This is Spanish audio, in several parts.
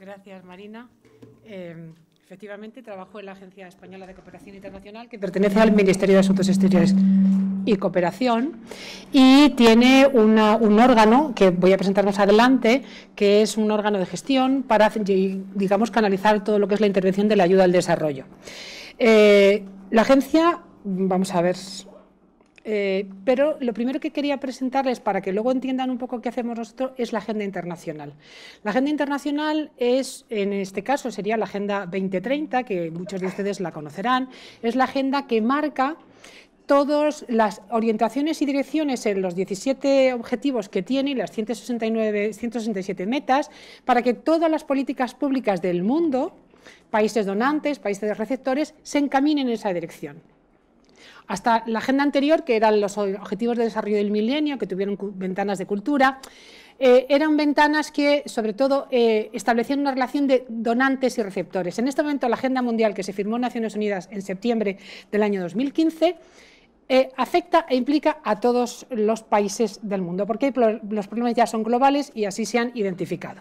Gracias, Marina. Em, efectivamente, trabajo en la Agencia Española de Cooperación Internacional, que pertenece al Ministerio de Asuntos Exteriores y Cooperación, y tiene un órgano que voy a presentar más adelante, que es un órgano de gestión para, digamos, canalizar todo lo que es la intervención de la ayuda al desarrollo. Eh, la agencia, vamos a ver eh, pero lo primero que quería presentarles para que luego entiendan un poco qué hacemos nosotros es la agenda internacional. La agenda internacional es, en este caso, sería la Agenda 2030, que muchos de ustedes la conocerán. Es la agenda que marca todas las orientaciones y direcciones en los 17 objetivos que tiene y las 169, 167 metas para que todas las políticas públicas del mundo, países donantes, países receptores, se encaminen en esa dirección. Hasta la agenda anterior, que eran los Objetivos de Desarrollo del Milenio, que tuvieron ventanas de cultura, eh, eran ventanas que, sobre todo, eh, establecían una relación de donantes y receptores. En este momento, la Agenda Mundial que se firmó en Naciones Unidas en septiembre del año 2015 eh, afecta e implica a todos los países del mundo, porque los problemas ya son globales y así se han identificado.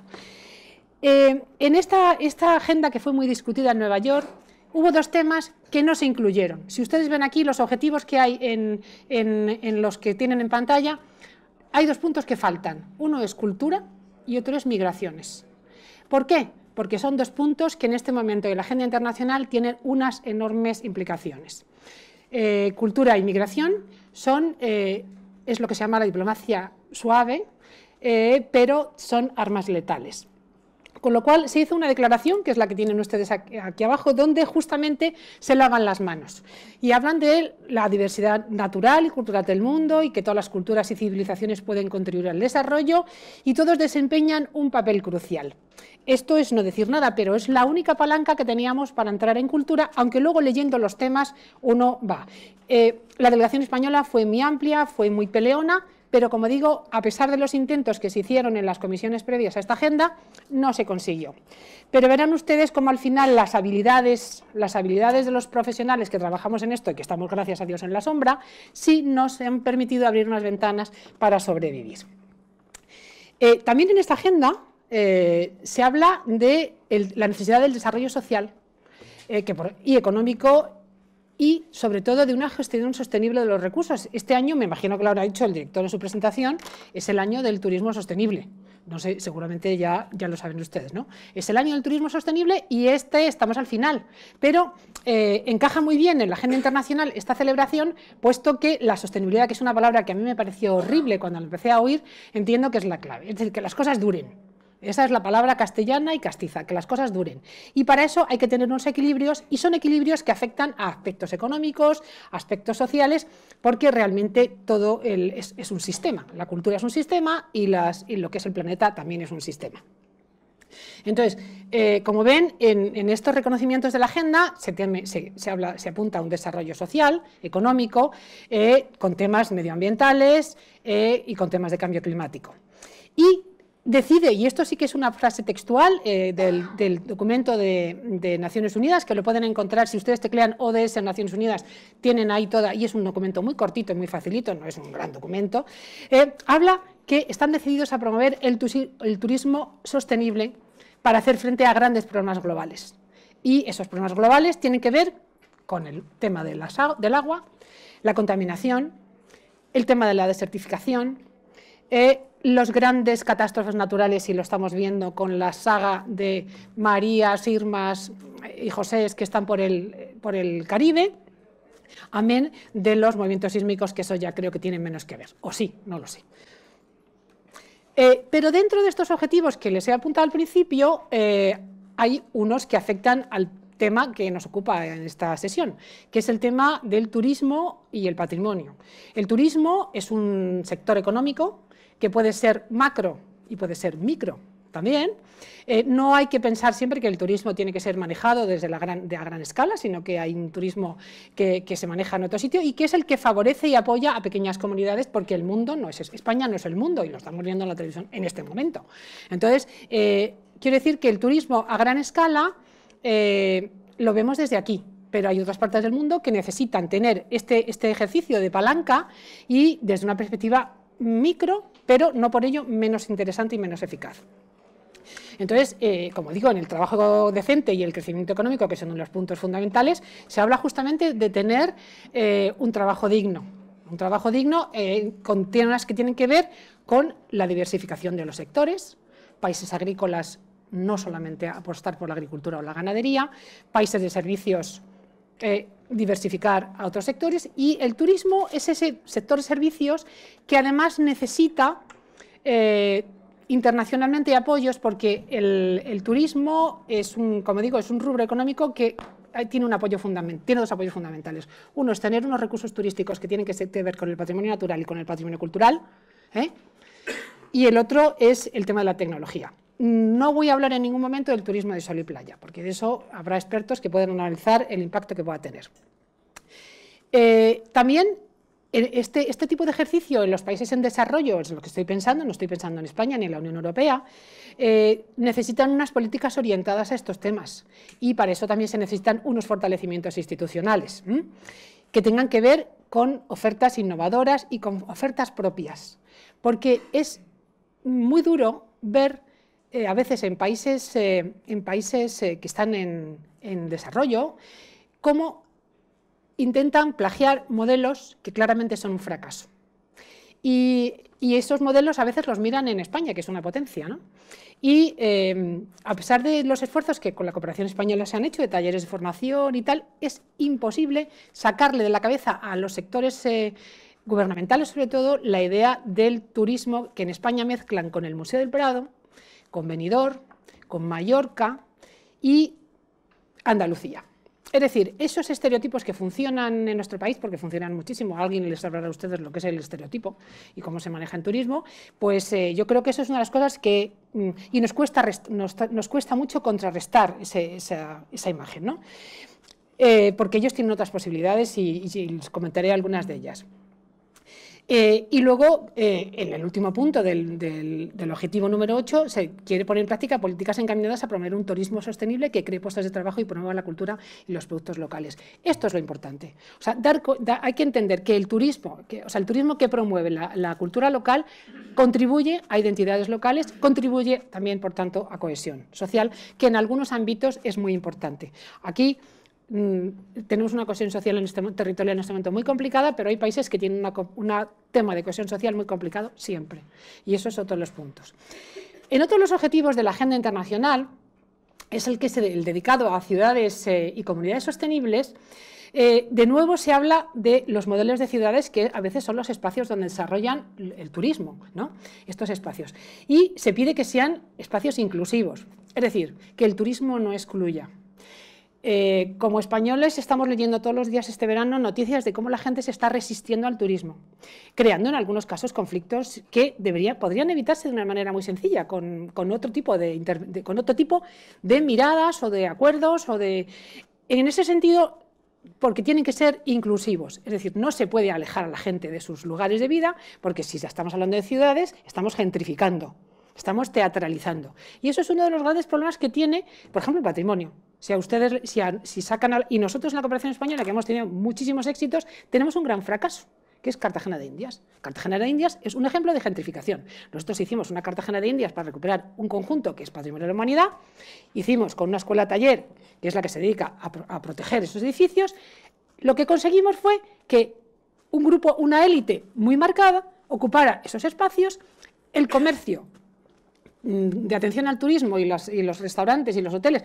en esta agenda que fue muy discutida en Nueva York, hubo dos temas que no se incluyeron. Si ustedes ven aquí los objetivos que hay en, los que tienen en pantalla, hay dos puntos que faltan. Uno es cultura y otro es migraciones. ¿Por qué? Porque son dos puntos que en este momento de la agenda internacional tienen unas enormes implicaciones. Eh, cultura y migración son, eh, es lo que se llama la diplomacia suave, eh, pero son armas letales. Con lo cual se hizo una declaración, que es la que tienen ustedes aquí, abajo, donde justamente se lavan las manos y hablan de la diversidad natural y cultural del mundo y que todas las culturas y civilizaciones pueden contribuir al desarrollo y todos desempeñan un papel crucial. Esto es no decir nada, pero es la única palanca que teníamos para entrar en cultura, aunque luego leyendo los temas uno va. Eh, la delegación española fue muy amplia, fue muy peleona, pero como digo, a pesar de los intentos que se hicieron en las comisiones previas a esta agenda, no se consiguió. Pero verán ustedes cómo al final las habilidades, las habilidades de los profesionales que trabajamos en esto y que estamos, gracias a Dios, en la sombra, sí nos han permitido abrir unas ventanas para sobrevivir. Eh, también en esta agenda eh, se habla de la necesidad del desarrollo social eh, y económico y sobre todo de una gestión sostenible de los recursos. Este año, me imagino que lo habrá dicho el director en su presentación, es el año del turismo sostenible. No sé, seguramente ya, ya lo saben ustedes, ¿no? Es el año del turismo sostenible y este estamos al final. Pero eh, encaja muy bien en la agenda internacional esta celebración, puesto que la sostenibilidad, que es una palabra que a mí me pareció horrible cuando la empecé a oír, entiendo que es la clave. Es decir, que las cosas duren esa es la palabra castellana y castiza, que las cosas duren. Y para eso hay que tener unos equilibrios y son equilibrios que afectan a aspectos económicos, aspectos sociales, porque realmente todo es, un sistema. La cultura es un sistema y, lo que es el planeta también es un sistema. Entonces, eh, como ven, en, estos reconocimientos de la agenda se, se, apunta a un desarrollo social, económico, eh, con temas medioambientales eh, y con temas de cambio climático. Y decide, y esto sí que es una frase textual eh, del, documento de, Naciones Unidas, que lo pueden encontrar si ustedes teclean ODS en Naciones Unidas, tienen ahí toda, y es un documento muy cortito, y muy facilito, no es un gran documento, eh, habla que están decididos a promover el, turismo sostenible para hacer frente a grandes problemas globales. Y esos problemas globales tienen que ver con el tema del agua, la contaminación, el tema de la desertificación, eh, los grandes catástrofes naturales, y lo estamos viendo con la saga de Marías, Irmas y José, que están por el, por el Caribe, amén de los movimientos sísmicos, que eso ya creo que tienen menos que ver, o sí, no lo sé. Eh, pero dentro de estos objetivos que les he apuntado al principio, eh, hay unos que afectan al tema que nos ocupa en esta sesión, que es el tema del turismo y el patrimonio. El turismo es un sector económico que puede ser macro y puede ser micro también. Eh, no hay que pensar siempre que el turismo tiene que ser manejado desde la gran, de gran escala, sino que hay un turismo que, se maneja en otro sitio y que es el que favorece y apoya a pequeñas comunidades porque el mundo no es España no es el mundo y lo estamos viendo en la televisión en este momento. Entonces, eh, quiero decir que el turismo a gran escala eh, lo vemos desde aquí, pero hay otras partes del mundo que necesitan tener este, este ejercicio de palanca y desde una perspectiva micro, pero no por ello menos interesante y menos eficaz. Entonces, eh, como digo, en el trabajo decente y el crecimiento económico, que son los puntos fundamentales, se habla justamente de tener eh, un trabajo digno. Un trabajo digno eh, con temas que tienen que ver con la diversificación de los sectores, países agrícolas no solamente apostar por la agricultura o la ganadería, países de servicios eh, diversificar a otros sectores y el turismo es ese sector de servicios que además necesita eh, internacionalmente apoyos porque el, turismo es un, como digo, es un rubro económico que eh, tiene, un apoyo tiene dos apoyos fundamentales. Uno es tener unos recursos turísticos que tienen que ver con el patrimonio natural y con el patrimonio cultural. Y el otro es el tema de la tecnología. No voy a hablar en ningún momento del turismo de sol y playa, porque de eso habrá expertos que puedan analizar el impacto que pueda tener. Eh, también eh, este, este, tipo de ejercicio en los países en desarrollo, es lo que estoy pensando, no estoy pensando en España ni en la Unión Europea, eh, necesitan unas políticas orientadas a estos temas y para eso también se necesitan unos fortalecimientos institucionales que tengan que ver con ofertas innovadoras y con ofertas propias, porque es muy duro ver eh, a veces en países, eh, en países eh, que están en, desarrollo, cómo intentan plagiar modelos que claramente son un fracaso. Y, esos modelos a veces los miran en España, que es una potencia. Y em, a pesar de los esfuerzos que con la cooperación española se han hecho, de talleres de formación y tal, es imposible sacarle de la cabeza a los sectores gubernamentales, sobre todo, la idea del turismo que en España mezclan con el Museo del Prado, con Benidorm, con Mallorca y Andalucía. Es decir, esos estereotipos que funcionan en nuestro país, porque funcionan muchísimo, alguien les hablará a ustedes lo que es el estereotipo y cómo se maneja en turismo, pues eh, yo creo que eso es una de las cosas que, mm, y nos cuesta, nos, cuesta mucho contrarrestar esa, imagen, ¿no? Eh, porque ellos tienen otras posibilidades y les comentaré algunas de ellas. Eh, y luego, eh, en el último punto del, objetivo número 8, se quiere poner en práctica políticas encaminadas a promover un turismo sostenible que cree puestos de trabajo y promueva la cultura y los productos locales. Esto es lo importante. sea, hay que entender que el turismo, que, o sea, el turismo que promueve la, cultura local contribuye a identidades locales, contribuye también, por tanto, a cohesión social, que en algunos ámbitos es muy importante. Aquí Mm, tenemos una cohesión social en este territorio en este momento muy complicada, pero hay países que tienen un tema de cohesión social muy complicado siempre. Y eso es otro de los puntos. En otro de los objetivos de la agenda internacional es el que dedicado a ciudades eh, y comunidades sostenibles. Eh, de nuevo se habla de los modelos de ciudades que a veces son los espacios donde desarrollan el turismo, ¿no? estos espacios. Y se pide que sean espacios inclusivos, es decir, que el turismo no excluya. Eh, como españoles estamos leyendo todos los días este verano noticias de cómo la gente se está resistiendo al turismo, creando en algunos casos conflictos que debería, podrían evitarse de una manera muy sencilla, con, otro tipo de, con otro tipo de miradas o de acuerdos. O de... En ese sentido, porque tienen que ser inclusivos. Es decir, no se puede alejar a la gente de sus lugares de vida, porque si ya estamos hablando de ciudades, estamos gentrificando, estamos teatralizando. Y eso es uno de los grandes problemas que tiene, por ejemplo, el patrimonio. Si a ustedes, si, sacan y nosotros en la cooperación española que hemos tenido muchísimos éxitos, tenemos un gran fracaso que es Cartagena de Indias. Cartagena de Indias es un ejemplo de gentrificación. Nosotros hicimos una Cartagena de Indias para recuperar un conjunto que es patrimonio de la humanidad, hicimos con una escuela taller, que es la que se dedica a, a proteger esos edificios, lo que conseguimos fue que un grupo, una élite muy marcada, ocupara esos espacios, el comercio Mm, de atención al turismo y los, y los, restaurantes y los hoteles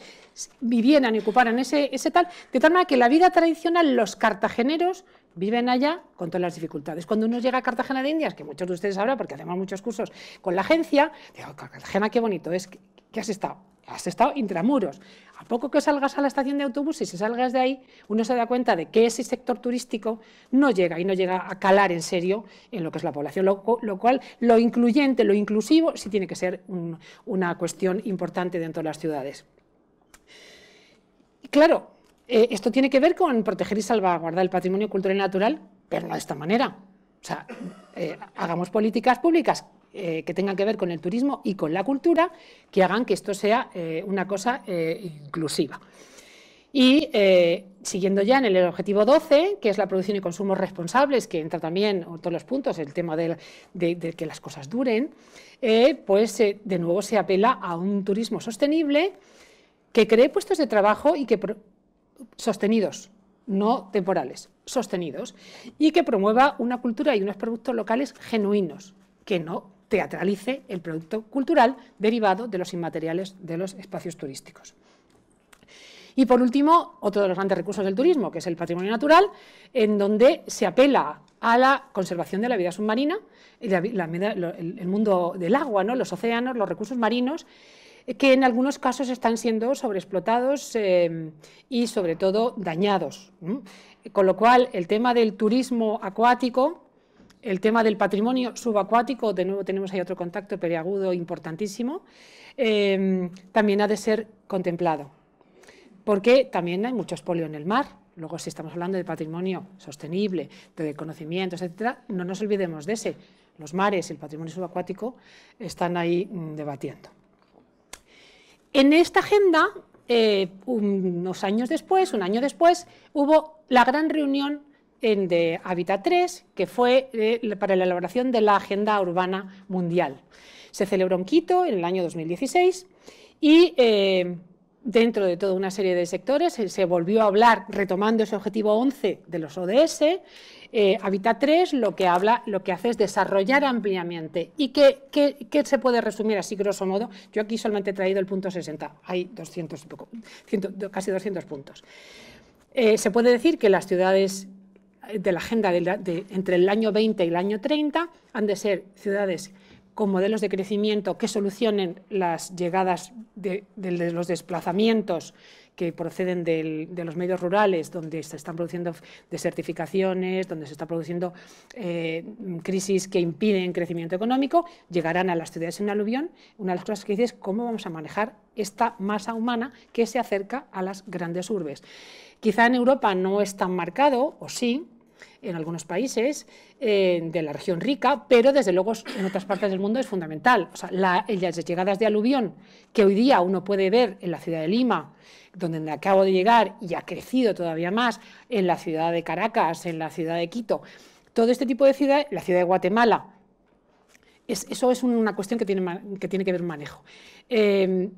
vivieran y ocuparan ese, ese tal, de tal manera que la vida tradicional, los cartageneros viven allá con todas las dificultades. Cuando uno llega a Cartagena de Indias, que muchos de ustedes sabrán porque hacemos muchos cursos con la agencia, digo, Cartagena, qué bonito es, ¿qué has estado? Has estado intramuros. A poco que salgas a la estación de autobús y si salgas de ahí, uno se da cuenta de que ese sector turístico no llega y no llega a calar en serio en lo que es la población, lo, cual lo incluyente, lo inclusivo, sí tiene que ser una cuestión importante dentro de las ciudades. Y claro, eh, esto tiene que ver con proteger y salvaguardar el patrimonio cultural y natural, pero no de esta manera. O sea, eh, hagamos políticas públicas eh, que tengan que ver con el turismo y con la cultura, que hagan que esto sea una cosa inclusiva. Y siguiendo ya en el objetivo 12, que es la producción y consumo responsables, que entra también en todos los puntos, el tema de, de que las cosas duren, pues de nuevo se apela a un turismo sostenible que cree puestos de trabajo y que sostenidos, no temporales, sostenidos, y que promueva una cultura y unos productos locales genuinos, que no teatralice el producto cultural derivado de los inmateriales de los espacios turísticos. Y por último, otro de los grandes recursos del turismo, que es el patrimonio natural, en donde se apela a la conservación de la vida submarina, el mundo del agua, ¿no? los océanos, los recursos marinos, que en algunos casos están siendo sobreexplotados em, y sobre todo dañados. Con lo cual, el tema del turismo acuático, el tema del patrimonio subacuático, de nuevo tenemos ahí otro contacto periagudo importantísimo, em, también ha de ser contemplado, porque también hay mucho espolio en el mar. Luego, si estamos hablando de patrimonio sostenible, de conocimientos, etcétera, no nos olvidemos de ese. Los mares y el patrimonio subacuático están ahí mm, debatiendo. En esta agenda, eh, unos años después, un año después, hubo la gran reunión en de Habitat 3, que fue eh, para la elaboración de la Agenda Urbana Mundial. Se celebró en Quito en el año 2016 y eh, dentro de toda una serie de sectores se volvió a hablar, retomando ese objetivo 11 de los ODS, eh, Habitat 3 lo que habla, lo que hace es desarrollar ampliamente. ¿Y qué, se puede resumir así, grosso modo? Yo aquí solamente he traído el punto 60, hay 200 poco, casi 200 puntos. Eh, se puede decir que las ciudades eh, de la agenda de entre el año 20 y el año 30 han de ser ciudades con modelos de crecimiento que solucionen las llegadas de, de los desplazamientos que proceden de los medios rurales, donde se están produciendo desertificaciones, donde se está produciendo eh, crisis que impiden crecimiento económico, llegarán a las ciudades en aluvión. Una de las cosas que dice es cómo vamos a manejar esta masa humana que se acerca a las grandes urbes. Quizá en Europa no es tan marcado, o sí, en algunos países eh, de la región rica, pero desde luego en otras partes del mundo es fundamental. O sea, las llegadas de aluvión que hoy día uno puede ver en la ciudad de Lima, donde acabo de llegar y ha crecido todavía más, en la ciudad de Caracas, en la ciudad de Quito, todo este tipo de ciudades, la ciudad de Guatemala, eso es una cuestión que tiene que, ver manejo. Eh,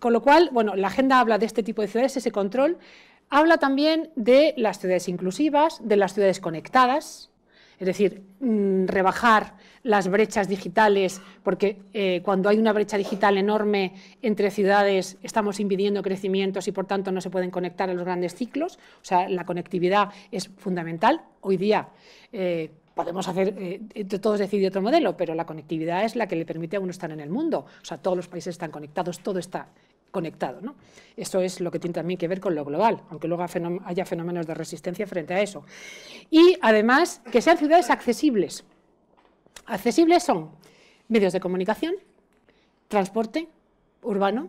con lo cual, bueno, la agenda habla de este tipo de ciudades, ese control, Habla también de las ciudades inclusivas, de las ciudades conectadas, es decir, mm, rebajar las brechas digitales, porque eh, cuando hay una brecha digital enorme entre ciudades estamos impidiendo crecimientos y por tanto no se pueden conectar a los grandes ciclos. O sea, la conectividad es fundamental. Hoy día eh, podemos hacer, eh, todos decidir otro modelo, pero la conectividad es la que le permite a uno estar en el mundo. O sea, todos los países están conectados, todo está conectado. ¿no? Eso es lo que tiene también que ver con lo global, aunque luego haya fenómenos de resistencia frente a eso. Y además, que sean ciudades accesibles. Accesibles son medios de comunicación, transporte urbano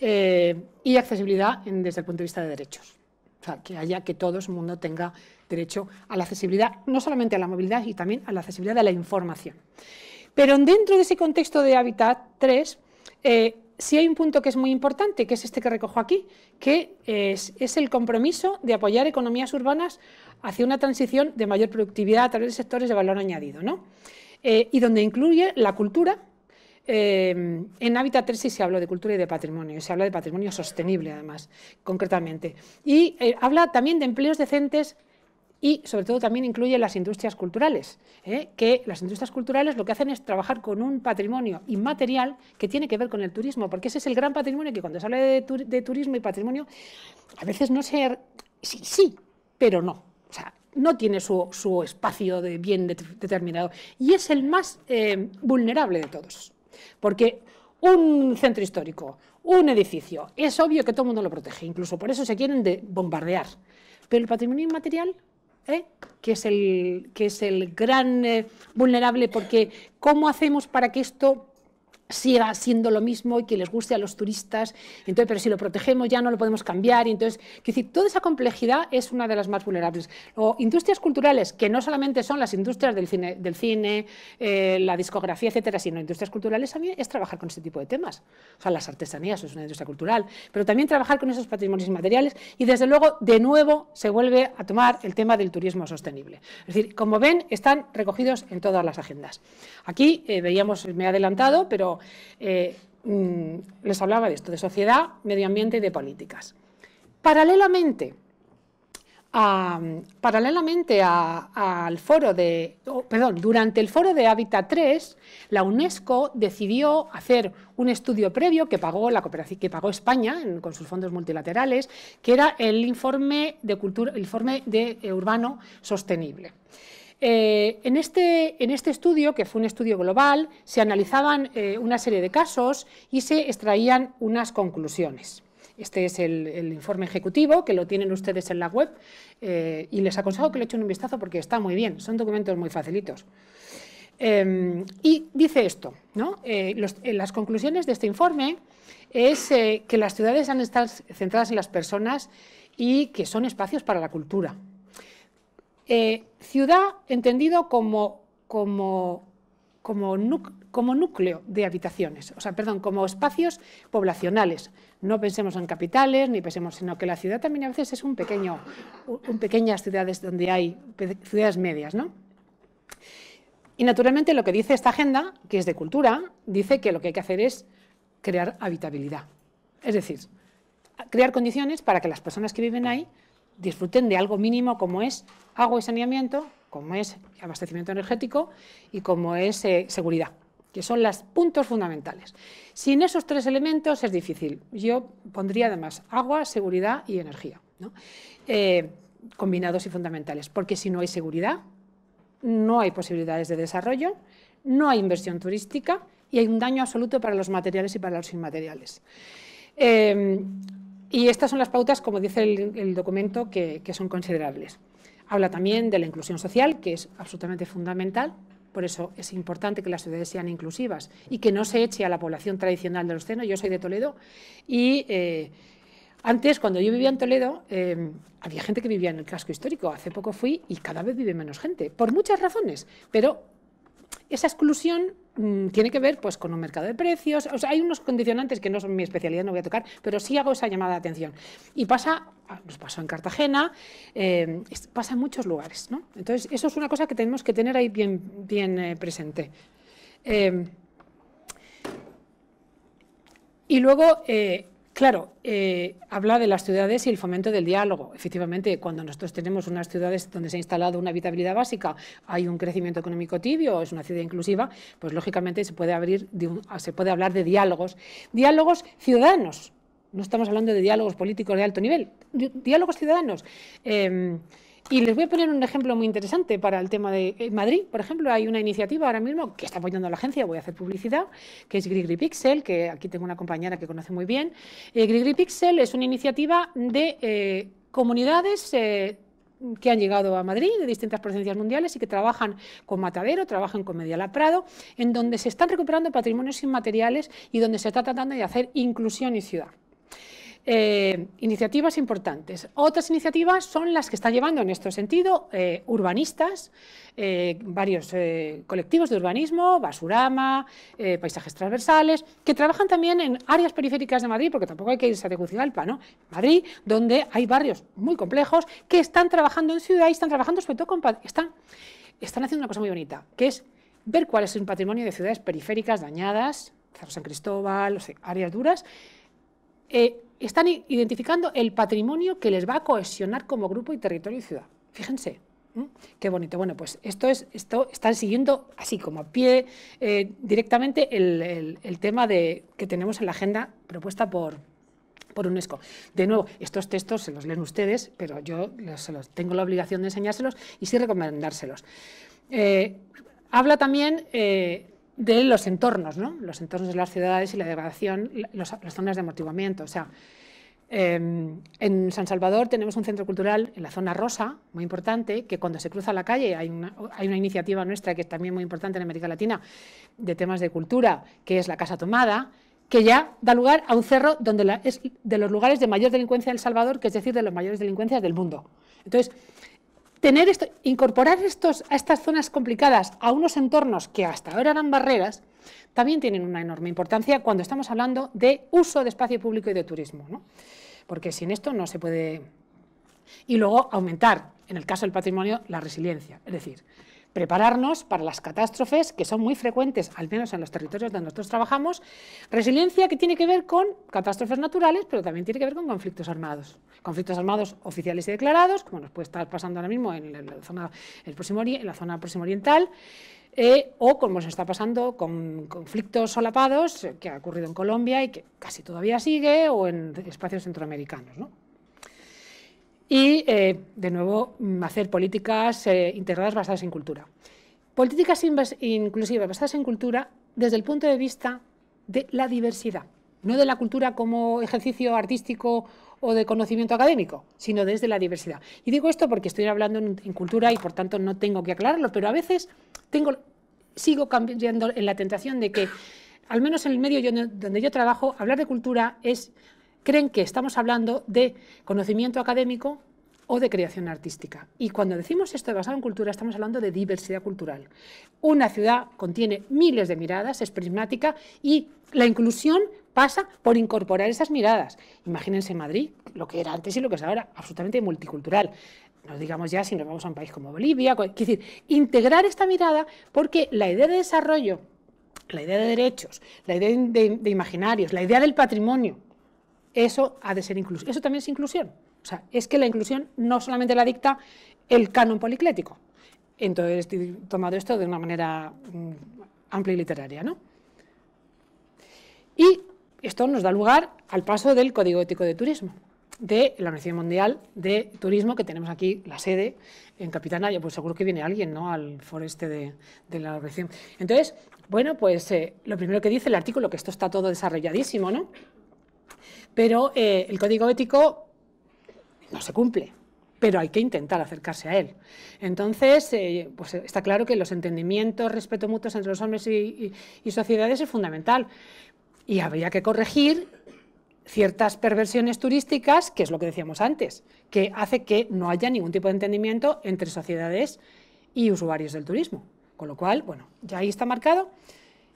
eh, y accesibilidad desde el punto de vista de derechos. O sea, que haya que todo el mundo tenga derecho a la accesibilidad, no solamente a la movilidad, y también a la accesibilidad de la información. Pero dentro de ese contexto de Hábitat 3, si hay un punto que es muy importante, que es este que recojo aquí, que es, el compromiso de apoyar economías urbanas hacia una transición de mayor productividad a través de sectores de valor añadido, ¿no? Eh, y donde incluye la cultura. Eh, en Hábitat 3 sí se habla de cultura y de patrimonio, se habla de patrimonio sostenible además, concretamente. Y eh, habla también de empleos decentes y sobre todo también incluye las industrias culturales, ¿eh? que las industrias culturales lo que hacen es trabajar con un patrimonio inmaterial que tiene que ver con el turismo, porque ese es el gran patrimonio que cuando se habla de, turismo y patrimonio, a veces no se... Sí, sí, pero no. O sea, no tiene su, espacio de bien determinado y es el más eh, vulnerable de todos, porque un centro histórico, un edificio, es obvio que todo el mundo lo protege, incluso por eso se quieren bombardear, pero el patrimonio inmaterial ¿eh? que es el, que es el gran eh, vulnerable, porque ¿cómo hacemos para que esto siga siendo lo mismo y que les guste a los turistas. Entonces, pero si lo protegemos ya no lo podemos cambiar. entonces, toda esa complejidad es una de las más vulnerables. O industrias culturales, que no solamente son las industrias del cine, del cine eh, la discografía, etcétera, sino industrias culturales también es trabajar con este tipo de temas. O sea, las artesanías es una industria cultural, pero también trabajar con esos patrimonios inmateriales y desde luego, de nuevo, se vuelve a tomar el tema del turismo sostenible. Es decir, como ven, están recogidos en todas las agendas. Aquí eh, veíamos, me he adelantado, pero eh, mm, les hablaba de esto, de sociedad, medio ambiente y de políticas. Paralelamente, paralelamente al foro de, oh, perdón, durante el foro de Hábitat 3, la UNESCO decidió hacer un estudio previo que pagó, la cooperación, que pagó España con sus fondos multilaterales, que era el informe de cultura, el informe de eh, urbano sostenible. Eh, este, en, este, estudio, que fue un estudio global, se analizaban eh, una serie de casos y se extraían unas conclusiones. Este es el, informe ejecutivo, que lo tienen ustedes en la web, eh, y les aconsejo que le echen un vistazo porque está muy bien, son documentos muy facilitos. Em, y dice esto, las conclusiones de este informe es que las ciudades han estado centradas en las personas y que son espacios para la cultura. Eh, ciudad entendido como, como, como, como núcleo de habitaciones, o sea, perdón, como espacios poblacionales. No pensemos en capitales, ni pensemos, sino que la ciudad también a veces es un pequeño, un pequeñas ciudades donde hay ciudades medias, ¿no? Y naturalmente lo que dice esta agenda, que es de cultura, dice que lo que hay que hacer es crear habitabilidad. Es decir, crear condiciones para que las personas que viven ahí disfruten de algo mínimo como es agua y saneamiento, como es abastecimiento energético y como es eh, seguridad, que son los puntos fundamentales. Sin esos tres elementos es difícil. Yo pondría además agua, seguridad y energía, eh, combinados y fundamentales, porque si no hay seguridad, no hay posibilidades de desarrollo, no hay inversión turística y hay un daño absoluto para los materiales y para los inmateriales. Eh, y estas son las pautas, como dice el, documento, que, son considerables. Habla también de la inclusión social, que es absolutamente fundamental. Por eso es importante que las ciudades sean inclusivas y que no se eche a la población tradicional de los cenos. Yo soy de Toledo y eh, antes, cuando yo vivía en Toledo, eh, había gente que vivía en el casco histórico. Hace poco fui y cada vez vive menos gente, por muchas razones. Pero esa exclusión mm, tiene que ver pues, con un mercado de precios, hay unos condicionantes que no son mi especialidad, no voy a tocar, pero sí hago esa llamada de atención. Y pasa, ah, nos pasó en Cartagena, eh, pasa en muchos lugares. Entonces, eso es una cosa que tenemos que tener ahí bien, bien eh, presente. Eh, y luego, Claro, eh, habla de las ciudades y el fomento del diálogo. Efectivamente, cuando nosotros tenemos unas ciudades donde se ha instalado una habitabilidad básica, hay un crecimiento económico tibio, es una ciudad inclusiva, pues lógicamente se puede, abrir se puede hablar de diálogos. Diálogos ciudadanos. No estamos hablando de diálogos políticos de alto nivel, diálogos ciudadanos. Em, y les voy a poner un ejemplo muy interesante para el tema de eh, Madrid. Por ejemplo, hay una iniciativa ahora mismo que está apoyando la agencia, voy a hacer publicidad, que es Grigri Pixel, que aquí tengo una compañera que conoce muy bien. Eh, Grigri Pixel es una iniciativa de eh, comunidades... Eh, que han llegado a Madrid de distintas presencias mundiales y que trabajan con Matadero, trabajan con Mediala Prado, en donde se están recuperando patrimonios inmateriales y donde se está tratando de hacer inclusión y ciudad. Eh, iniciativas importantes. Otras iniciativas son las que están llevando en este sentido eh, urbanistas, eh, varios colectivos de urbanismo, Basurama, Paisajes Transversales, que trabajan también en áreas periféricas de Madrid, porque tampoco hay que irse a Tegucigalpa, ¿no? Madrid, donde hay barrios muy complejos que están trabajando en ciudad y están trabajando sobre todo Están, están haciendo una cosa muy bonita, que es ver cuál es el patrimonio de ciudades periféricas dañadas, Cerro San Cristóbal, áreas duras, eh, están identificando el patrimonio que les va a cohesionar como grupo y territorio y ciudad. Fíjense, qué bonito. Bueno, pues esto es, esto están siguiendo así como a pie eh, directamente el, tema de, que tenemos en la agenda propuesta por, por UNESCO. De nuevo, estos textos se los leen ustedes, pero yo se los, tengo la obligación de enseñárselos y sí recomendárselos. Eh, habla también eh, de los entornos, ¿no? los entornos de las ciudades y la degradación, las zonas de amortiguamiento. O sea, em, en San Salvador tenemos un centro cultural en la zona rosa, muy importante, que cuando se cruza la calle, hay una, iniciativa nuestra que es también muy importante en América Latina, de temas de cultura, que es la Casa Tomada, que ya da lugar a un cerro donde es de los lugares de mayor delincuencia del Salvador, que es decir, de las mayores delincuencias del mundo. Entonces, tener esto, incorporar estos, a estas zonas complicadas a unos entornos que hasta ahora eran barreras, también tienen una enorme importancia cuando estamos hablando de uso de espacio público y de turismo, porque sin esto no se puede... Y luego aumentar, en el caso del patrimonio, la resiliencia, es decir, prepararnos para las catástrofes que son muy frecuentes, al menos en los territorios donde nosotros trabajamos. Resiliencia que tiene que ver con catástrofes naturales, pero también tiene que ver con conflictos armados. Conflictos armados oficiales y declarados, como nos puede estar pasando ahora mismo en la zona, el próximo, en la zona próximo oriental. Eh, o como se está pasando con conflictos solapados eh, que ha ocurrido en Colombia y que casi todavía sigue, o en espacios centroamericanos y, eh, de nuevo, mm, hacer políticas eh, integradas basadas en cultura. Políticas inclusivas basadas en cultura desde el punto de vista de la diversidad, no de la cultura como ejercicio artístico o de conocimiento académico, sino desde la diversidad. Y digo esto porque estoy hablando en, cultura y por tanto no tengo que aclararlo, pero a veces tengo, sigo cambiando en la tentación de que, al menos en el medio donde yo trabajo, hablar de cultura es creen que estamos hablando de conocimiento académico o de creación artística. Y cuando decimos esto de basado en cultura, estamos hablando de diversidad cultural. Una ciudad contiene miles de miradas, es prismática y la inclusión pasa por incorporar esas miradas. Imagínense Madrid, lo que era antes y lo que es ahora, absolutamente multicultural. No digamos ya si nos vamos a un país como Bolivia, es decir, integrar esta mirada porque la idea de desarrollo, la idea de derechos, la idea de imaginarios, la idea del patrimonio, eso ha de ser inclusión. Eso también es inclusión. O sea, es que la inclusión no solamente la dicta el canon policlético. Entonces, estoy tomado esto de una manera mm, amplia y literaria, ¿no? Y esto nos da lugar al paso del Código Ético de Turismo, de la Organización Mundial de Turismo, que tenemos aquí la sede en Capitana, ya pues seguro que viene alguien, ¿no?, al foreste de, de la organización. Entonces, bueno, pues eh, lo primero que dice el artículo, que esto está todo desarrolladísimo, ¿no?, pero eh, el código ético no se cumple pero hay que intentar acercarse a él. Entonces, eh, pues eh, está claro que los entendimientos, respeto mutuo entre los hombres y, y sociedades es fundamental. Y habría que corregir ciertas perversiones turísticas, que es lo que decíamos antes, que hace que no haya ningún tipo de entendimiento entre sociedades y usuarios del turismo. Con lo cual, bueno, ya ahí está marcado.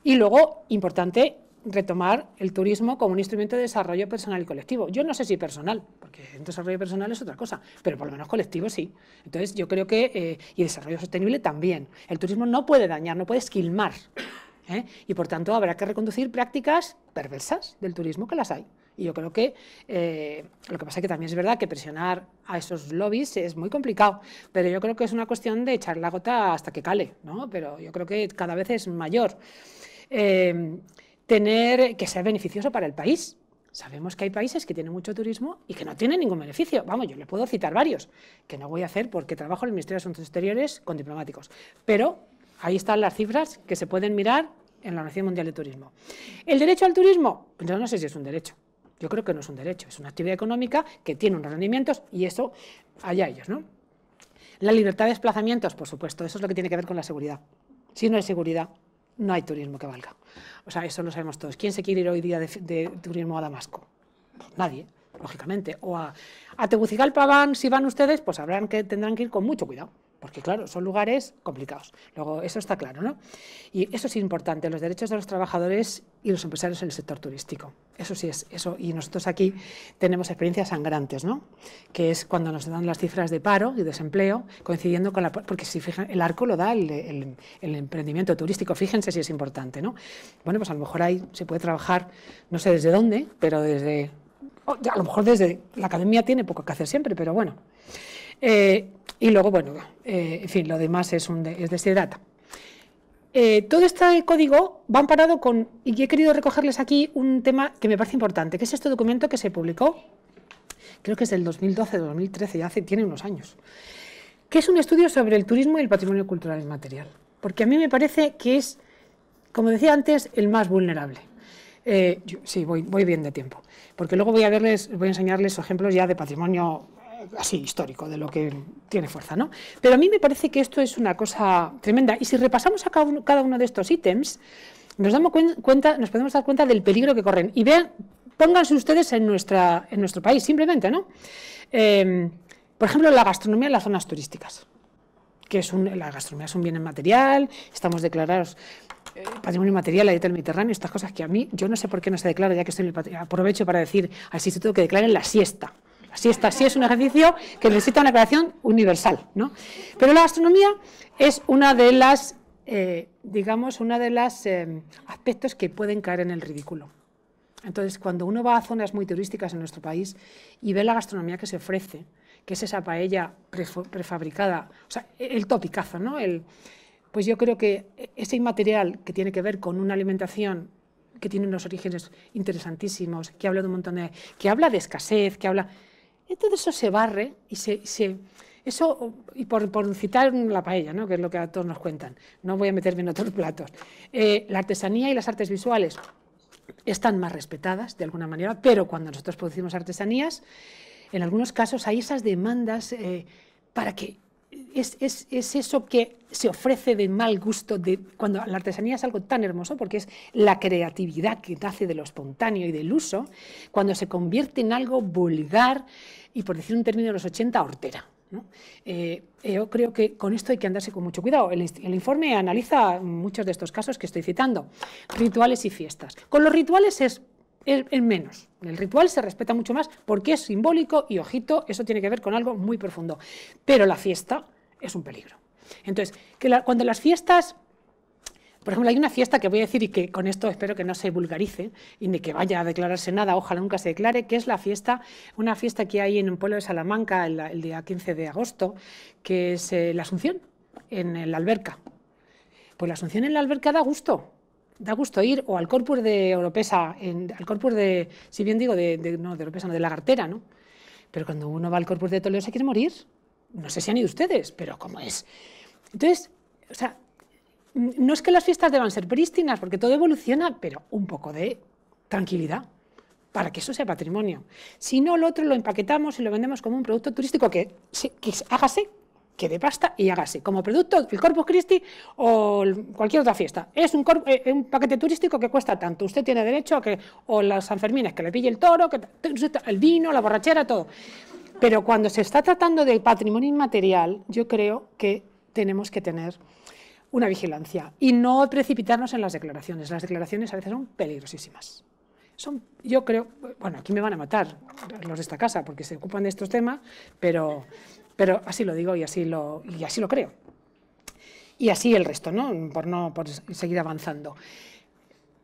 Y luego, importante, retomar el turismo como un instrumento de desarrollo personal y colectivo. Yo no sé si personal, porque el desarrollo personal es otra cosa, pero por lo menos colectivo sí. Entonces yo creo que, eh, y desarrollo sostenible también, el turismo no puede dañar, no puede esquilmar. ¿eh? Y por tanto habrá que reconducir prácticas perversas del turismo que las hay. Y yo creo que eh, lo que pasa es que también es verdad que presionar a esos lobbies es muy complicado, pero yo creo que es una cuestión de echar la gota hasta que cale, ¿no? Pero yo creo que cada vez es mayor tener que sea beneficioso para el país. Sabemos que hay países que tienen mucho turismo y que no tienen ningún beneficio. Vamos, yo le puedo citar varios, que no voy a hacer porque trabajo en el Ministerio de Asuntos Exteriores con diplomáticos. Pero ahí están las cifras que se pueden mirar en la Organización Mundial de Turismo. El derecho al turismo, yo no sé si es un derecho. Yo creo que no es un derecho, es una actividad económica que tiene unos rendimientos y eso, allá ellos, ¿no? La libertad de desplazamientos, por supuesto, eso es lo que tiene que ver con la seguridad. Si no hay seguridad, no hay turismo que valga. O sea, eso lo sabemos todos. ¿Quién se quiere ir hoy día de, turismo a Damasco? Nadie, lógicamente. O a, a Tegucigalpa van, si van ustedes, pues habrán que, tendrán que ir con mucho cuidado. Porque claro, son lugares complicados. Luego, eso está claro, ¿no? Y eso es importante, los derechos de los trabajadores y los empresarios en el sector turístico. Eso sí es, eso. Y nosotros aquí tenemos experiencias sangrantes, ¿no? Que es cuando nos dan las cifras de paro y desempleo, coincidiendo con la... Porque si fijan, el arco lo da el, el emprendimiento turístico, fíjense si es importante, ¿no? Bueno, pues a lo mejor ahí se puede trabajar, no sé desde dónde, pero desde... A lo mejor desde... La academia tiene poco que hacer siempre, pero bueno. Eh, y luego, bueno, eh, en fin, lo demás es, un de, es este data. Eh, todo este código va amparado con, y he querido recogerles aquí un tema que me parece importante, que es este documento que se publicó, creo que es del 2012-2013, ya hace, tiene unos años, que es un estudio sobre el turismo y el patrimonio cultural inmaterial, porque a mí me parece que es, como decía antes, el más vulnerable. sí, voy, voy bien de tiempo, porque luego voy a voy a enseñarles ejemplos ya de patrimonio así histórico, de lo que tiene fuerza. ¿no? Pero a mí me parece que esto es una cosa tremenda. Y si repasamos cada uno de estos ítems, nos, damos cuenta, nos podemos dar cuenta del peligro que corren. Y vean, pónganse ustedes en, nuestra, en nuestro país, simplemente. ¿no? Em, por ejemplo, la gastronomía en las zonas turísticas que es un, la gastronomía es un bien material, estamos declarados eh, patrimonio material, la del Mediterráneo, estas cosas que a mí, yo no sé por qué no se declara, ya que estoy en el Aprovecho para decir al instituto que declaren la siesta. Así está, sí es un ejercicio que necesita una creación universal. ¿no? Pero la gastronomía es una de las, eh, digamos, una de los eh, aspectos que pueden caer en el ridículo. Entonces, cuando uno va a zonas muy turísticas en nuestro país y ve la gastronomía que se ofrece, que es esa paella prefabricada, o sea, e-, el topicazo, ¿no? El, pues yo creo que ese inmaterial que tiene que ver con una alimentación que tiene unos orígenes interesantísimos, que habla de un montón de... que habla de escasez, que habla... Entonces todo eso se barre y se, eso, y por, por, citar la paella, ¿no? que es lo que a todos nos cuentan, no voy a meterme en otros platos. Eh, la artesanía y las artes visuales están más respetadas de alguna manera, pero cuando nosotros producimos artesanías, en algunos casos hay esas demandas eh, para que es, eso que se ofrece de mal gusto de, cuando la artesanía es algo tan hermoso porque es la creatividad que nace de lo espontáneo y del uso, cuando se convierte en algo vulgar y, por decir un término de los 80, hortera. Eh, yo creo que con esto hay que andarse con mucho cuidado. El, el, informe analiza muchos de estos casos que estoy citando, rituales y fiestas. Con los rituales es es, menos. el ritual se respeta mucho más porque es simbólico y, ojito, eso tiene que ver con algo muy profundo. Pero la fiesta es un peligro. Entonces, que cuando las fiestas por ejemplo, hay una fiesta que voy a decir y que con esto espero que no se vulgarice y ni que vaya a declararse nada, ojalá nunca se declare, que es la fiesta, una fiesta que hay en un pueblo de Salamanca el, día 15 de agosto, que es eh, la Asunción, en la alberca. Pues la Asunción en la alberca da gusto, da gusto ir o al corpus de Oropesa, en, al corpus de, si bien digo, de, de, no, de Oropesa, no, de ¿no? Pero cuando uno va al corpus de Toledo se quiere morir. No sé si han ido ustedes, pero ¿cómo es? Entonces, o sea, no es que las fiestas deban ser prístinas, porque todo evoluciona, pero un poco de tranquilidad para que eso sea patrimonio. Si no, lo otro lo empaquetamos y lo vendemos como un producto turístico que, que hágase que de pasta y hágase como producto el Corpus Christi o cualquier otra fiesta. Es un, eh, un paquete turístico que cuesta tanto. Usted tiene derecho a que, o las Sanfermines, que le pille el toro, que, el vino, la borrachera, todo. Pero cuando se está tratando de patrimonio inmaterial, yo creo que tenemos que tener una vigilancia y no precipitarnos en las declaraciones. Las declaraciones a veces son peligrosísimas. Son, yo creo, bueno, aquí me van a matar los de esta casa porque se ocupan de estos temas, pero pero así lo digo y así lo, y así lo creo. Y así el resto, Por, no, seguir avanzando.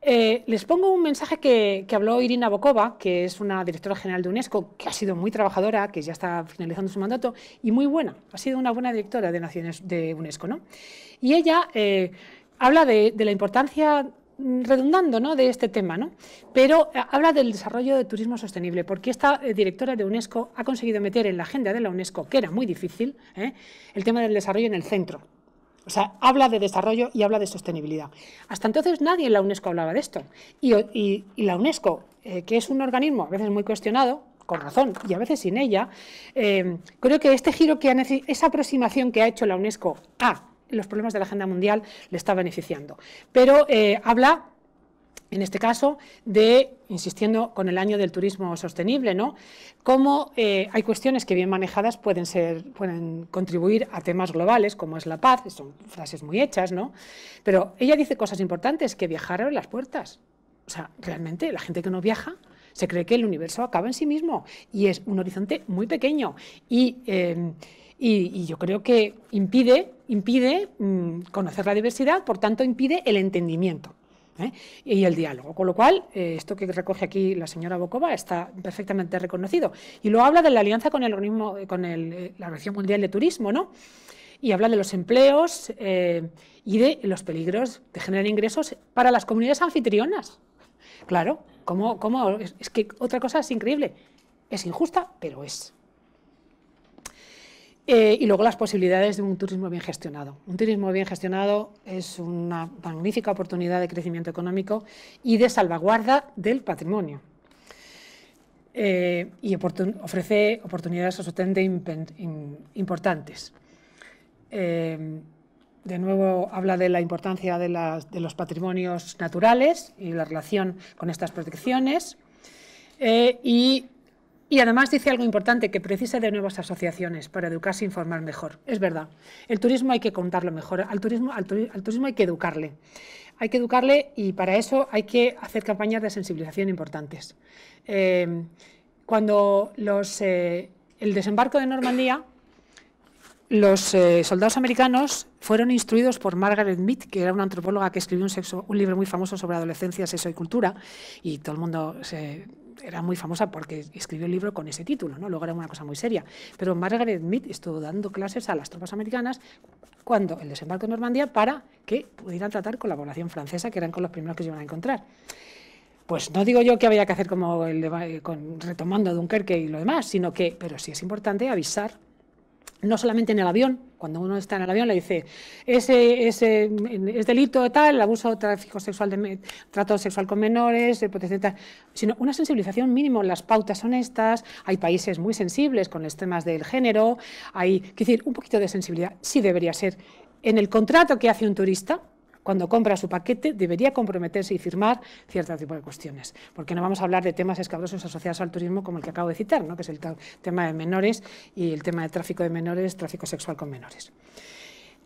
Eh, les pongo un mensaje que, habló Irina Bokova, que es una directora general de UNESCO, que ha sido muy trabajadora, que ya está finalizando su mandato, y muy buena, ha sido una buena directora de Naciones de UNESCO. Y ella eh, habla de, la importancia redundando ¿no? de este tema, ¿no? pero eh, habla del desarrollo de turismo sostenible, porque esta eh, directora de UNESCO ha conseguido meter en la agenda de la UNESCO, que era muy difícil, ¿eh? el tema del desarrollo en el centro. O sea, habla de desarrollo y habla de sostenibilidad. Hasta entonces nadie en la UNESCO hablaba de esto. Y, la UNESCO, que es un organismo a veces muy cuestionado, con razón y a veces sin ella, creo que este giro que esa aproximación que ha hecho la UNESCO a los problemas de la agenda mundial le está beneficiando. Pero eh, habla en este caso, de, insistiendo con el año del turismo sostenible, ¿no? Cómo eh, hay cuestiones que bien manejadas pueden, ser, pueden contribuir a temas globales, como es la paz, son frases muy hechas, ¿no? Pero ella dice cosas importantes, que viajar abre las puertas. O sea, realmente, la gente que no viaja se cree que el universo acaba en sí mismo y es un horizonte muy pequeño. Y... Eh, y, yo creo que impide, impide mm, conocer la diversidad, por tanto impide el entendimiento. ¿eh? y el diálogo. Con lo cual, eh, esto que recoge aquí la señora Bokova está perfectamente reconocido. Y luego habla de la alianza con, el organismo, eh, con la Organización Mundial de Turismo, ¿no? Y habla de los empleos y de los peligros de generar ingresos para las comunidades anfitrionas. Claro, ¿cómo, es que otra cosa es increíble. Es injusta, pero es. Eh, y luego las posibilidades de un turismo bien gestionado. Un turismo bien gestionado es una magnífica oportunidad de crecimiento económico y de salvaguarda del patrimonio. Eh, y ofrece oportunidades absolutamente importantes. Eh, de nuevo habla de la importancia de, de, los patrimonios naturales y la relación con estas protecciones. y y además dice algo importante, que precisa de nuevas asociaciones para educarse e informar mejor. Es verdad, el turismo hay que contarlo mejor, al turismo, al, turismo hay que educarle. Hay que educarle y para eso hay que hacer campañas de sensibilización importantes. Eh, cuando eh, el desembarco de Normandía, los eh, soldados americanos fueron instruidos por Margaret Mead, que era una antropóloga que escribió un, un libro muy famoso sobre adolescencia, sexo y cultura, y todo el mundo se era muy famosa porque escribió el libro con ese título, ¿no? luego una cosa muy seria. Pero Margaret Mead estuvo dando clases a las tropas americanas cuando el desembarco en Normandía para que pudieran tratar con la población francesa, que eran con los primeros que se iban a encontrar. Pues no digo yo que había que hacer como el, con, retomando Dunkerque y lo demás, sino que, pero sí es importante avisar no solamente en el avión, cuando uno está en el avión le dice, ese, es delito tal, abuso, tráfico sexual, de, trato sexual con menores, eh, sino una sensibilización mínimo, las pautas son estas, hay países muy sensibles con los temas del género, hay, quiero decir, un poquito de sensibilidad, sí debería ser. En el contrato que hace un turista, cuando compra su paquete, debería comprometerse y firmar cierto tipo de cuestiones. Porque no vamos a hablar de temas escabrosos asociados al turismo como el que acabo de citar, ¿no? que es el tema de menores y el tema de tráfico de menores, tráfico sexual con menores.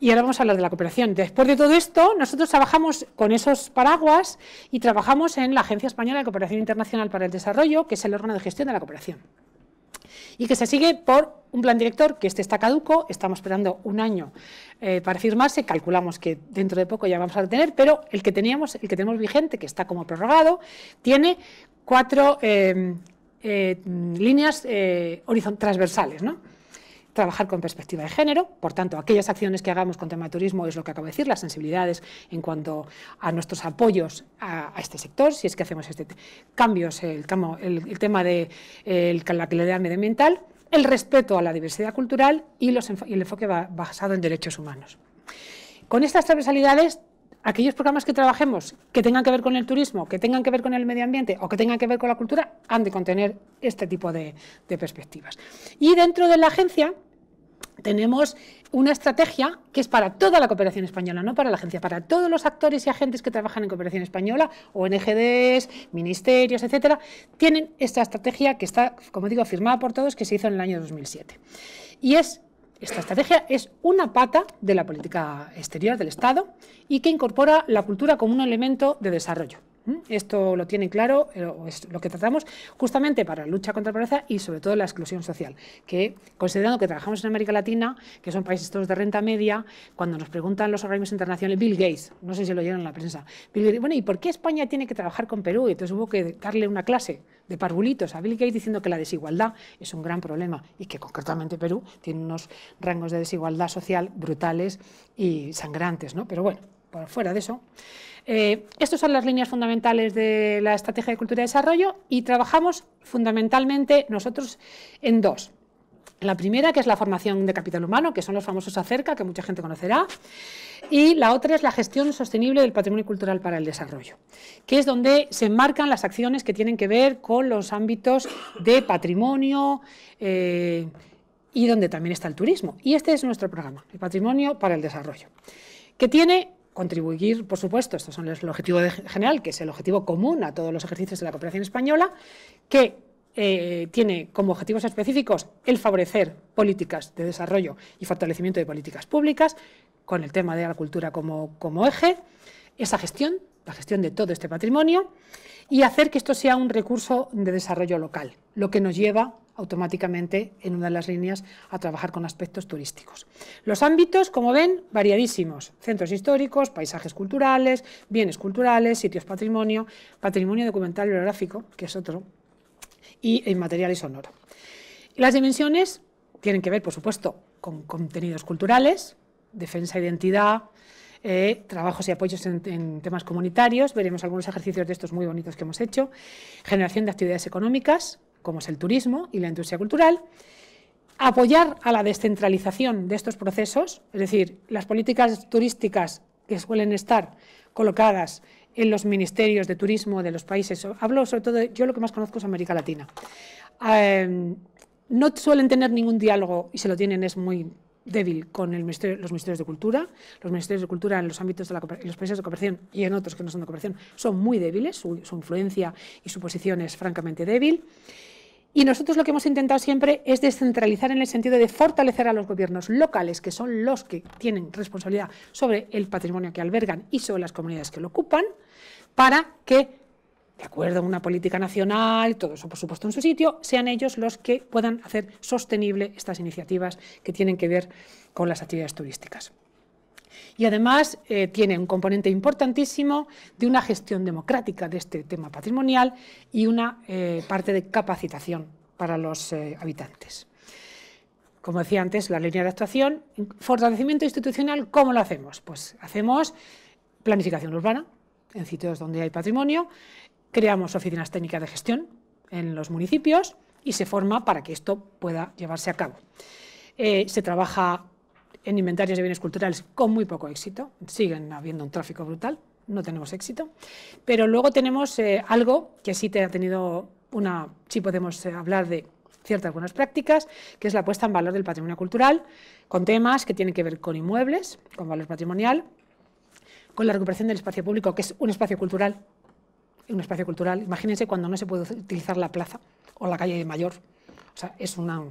Y ahora vamos a hablar de la cooperación. Después de todo esto, nosotros trabajamos con esos paraguas y trabajamos en la Agencia Española de Cooperación Internacional para el Desarrollo, que es el órgano de gestión de la cooperación y que se sigue por un plan director que este está caduco, estamos esperando un año eh, para firmarse, calculamos que dentro de poco ya vamos a tener, pero el que teníamos, el que tenemos vigente, que está como prorrogado, tiene cuatro eh, eh, líneas transversales, ¿no? trabajar con perspectiva de género, por tanto, aquellas acciones que hagamos con tema turismo es lo que acabo de decir, las sensibilidades en cuanto a nuestros apoyos a, este sector, si es que hacemos este cambios, el, el, tema de la calidad medioambiental, el respeto a la diversidad cultural y, el enfoque basado en derechos humanos. Con estas transversalidades aquellos programas que trabajemos que tengan que ver con el turismo, que tengan que ver con el medio ambiente o que tengan que ver con la cultura, han de contener este tipo de perspectivas. Y dentro de la agencia, tenemos una estrategia que es para toda la cooperación española, no para la agencia, para todos los actores y agentes que trabajan en cooperación española, ONGDs, ministerios, etcétera, tienen esta estrategia que está, como digo, firmada por todos, que se hizo en el año 2007. Y es esta estrategia es una pata de la política exterior del Estado y que incorpora la cultura como un elemento de desarrollo. Mm, esto lo tienen claro, eh, es lo que tratamos justamente para la lucha contra la pobreza y sobre todo la exclusión social, que considerando que trabajamos en América Latina, que son países todos de renta media, cuando nos preguntan los organismos internacionales, Bill Gates, no sé si lo oyeron en la prensa, bueno, ¿y por qué España tiene que trabajar con Perú? Y entonces hubo que darle una clase de parvulitos a Bill Gates diciendo que la desigualdad es un gran problema y que concretamente Perú tiene unos rangos de desigualdad social brutales y sangrantes, ¿no? Pero bueno, por fuera de eso. Eh, estas son las líneas fundamentales de la estrategia de cultura y desarrollo y trabajamos fundamentalmente nosotros en dos. La primera, que es la formación de capital humano, que son los famosos acerca, que mucha gente conocerá. Y la otra es la gestión sostenible del patrimonio cultural para el desarrollo, que es donde se enmarcan las acciones que tienen que ver con los ámbitos de patrimonio eh, y donde también está el turismo. Y este es nuestro programa, el patrimonio para el desarrollo, que tiene contribuir, por supuesto, estos son el objetivo general, que es el objetivo común a todos los ejercicios de la cooperación española, que eh, tiene como objetivos específicos el favorecer políticas de desarrollo y fortalecimiento de políticas públicas, con el tema de la cultura como, como eje, esa gestión, la gestión de todo este patrimonio, y hacer que esto sea un recurso de desarrollo local, lo que nos lleva automáticamente en una de las líneas a trabajar con aspectos turísticos. Los ámbitos, como ven, variadísimos. Centros históricos, paisajes culturales, bienes culturales, sitios patrimonio, patrimonio documental y biográfico, que es otro, y material y sonoro. Las dimensiones tienen que ver, por supuesto, con contenidos culturales, defensa, de identidad, eh, trabajos y apoyos en, temas comunitarios, veremos algunos ejercicios de estos muy bonitos que hemos hecho, generación de actividades económicas, como es el turismo y la industria cultural, apoyar a la descentralización de estos procesos, es decir, las políticas turísticas que suelen estar colocadas en los ministerios de turismo de los países, hablo sobre todo, yo lo que más conozco es América Latina, em, no suelen tener ningún diálogo y se lo tienen es muy débil con el los ministerios de cultura. Los ministerios de cultura en los ámbitos de los países de cooperación y en otros que no son de cooperación son muy débiles, su influencia y su posición es francamente débil. Y nosotros lo que hemos intentado siempre es descentralizar en el sentido de fortalecer a los gobiernos locales, que son los que tienen responsabilidad sobre el patrimonio que albergan y sobre las comunidades que lo ocupan, para que de acuerdo a una política nacional, todo eso por supuesto en su sitio, sean ellos los que puedan hacer sostenible estas iniciativas que tienen que ver con las actividades turísticas. Y además eh, tiene un componente importantísimo de una gestión democrática de este tema patrimonial y una eh, parte de capacitación para los eh, habitantes. Como decía antes, la línea de actuación, fortalecimiento institucional, ¿cómo lo hacemos? Pues hacemos planificación urbana en sitios donde hay patrimonio, creamos oficinas técnicas de gestión en los municipios y se forma para que esto pueda llevarse a cabo. se trabaja en inventarios de bienes culturales con muy poco éxito, siguen habiendo un tráfico brutal, no tenemos éxito, pero luego tenemos eh, algo que sí te ha tenido una, sí podemos eh, hablar de ciertas buenas prácticas, que es la puesta en valor del patrimonio cultural, con temas que tienen que ver con inmuebles, con valor patrimonial, con la recuperación del espacio público, que es un espacio cultural, un espacio cultural, imagínense cuando no se puede utilizar la plaza o la calle mayor, o sea, es una...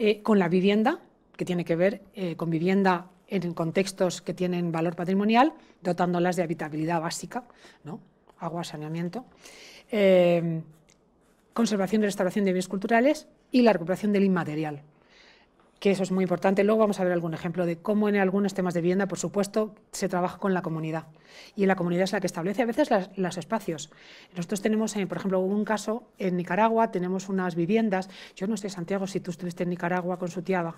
Eh, con la vivienda, que tiene que ver eh, con vivienda en contextos que tienen valor patrimonial, dotándolas de habitabilidad básica, ¿no? agua, saneamiento, eh, conservación y restauración de bienes culturales y la recuperación del inmaterial, que eso es muy importante. Luego vamos a ver algún ejemplo de cómo en algunos temas de vivienda, por supuesto, se trabaja con la comunidad. Y la comunidad es la que establece a veces los espacios. Nosotros tenemos, eh, por ejemplo, un caso en Nicaragua, tenemos unas viviendas. Yo no sé, Santiago, si tú estuviste en Nicaragua con su tiada.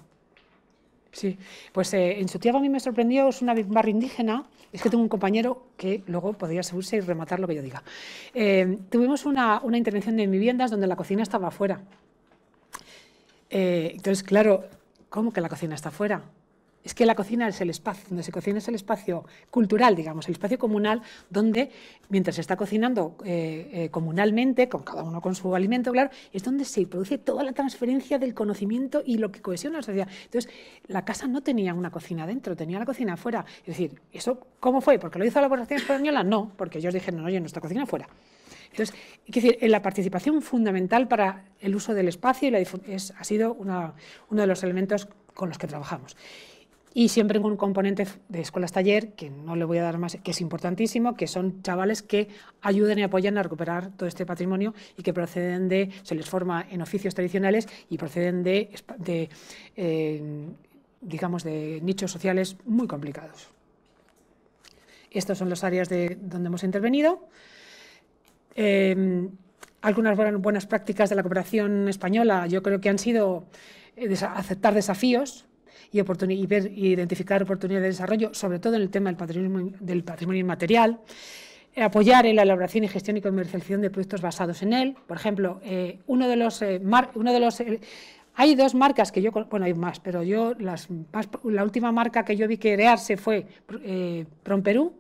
Sí, pues eh, en Santiago a mí me sorprendió, es una barra indígena, es que tengo un compañero que luego podría subirse y rematar lo que yo diga. Eh, tuvimos una, intervención de viviendas donde la cocina estaba afuera. Eh, entonces, claro, ¿cómo que la cocina está afuera? Es que la cocina es el espacio, donde se cocina es el espacio cultural, digamos, el espacio comunal, donde mientras se está cocinando eh, eh, comunalmente, con cada uno con su alimento, claro, es donde se produce toda la transferencia del conocimiento y lo que cohesiona la sociedad. Entonces, la casa no tenía una cocina dentro, tenía la cocina afuera. Es decir, ¿eso cómo fue? ¿Porque lo hizo la población española? No, porque ellos dijeron, no, oye, nuestra cocina afuera. Entonces, es decir, eh, la participación fundamental para el uso del espacio ha sido uno de los elementos con los que trabajamos y siempre con un componente de escuelas taller, que no le voy a dar más, que es importantísimo, que son chavales que ayudan y apoyan a recuperar todo este patrimonio y que proceden de, se les forma en oficios tradicionales y proceden de, eh, digamos, de nichos sociales muy complicados. Estas son las áreas de donde hemos intervenido. Eh, algunas buenas prácticas de la cooperación española yo creo que han sido eh, aceptar desafíos, y, identificar oportunidades de desarrollo, sobre todo en el tema del patrimonio, del patrimonio inmaterial eh, apoyar en la elaboración y gestión y comercialización de productos basados en él. Por ejemplo, eh, uno de los, eh, uno de los hay dos marcas que yo bueno hay más, pero yo las la última marca que yo vi que crearse fue Promperú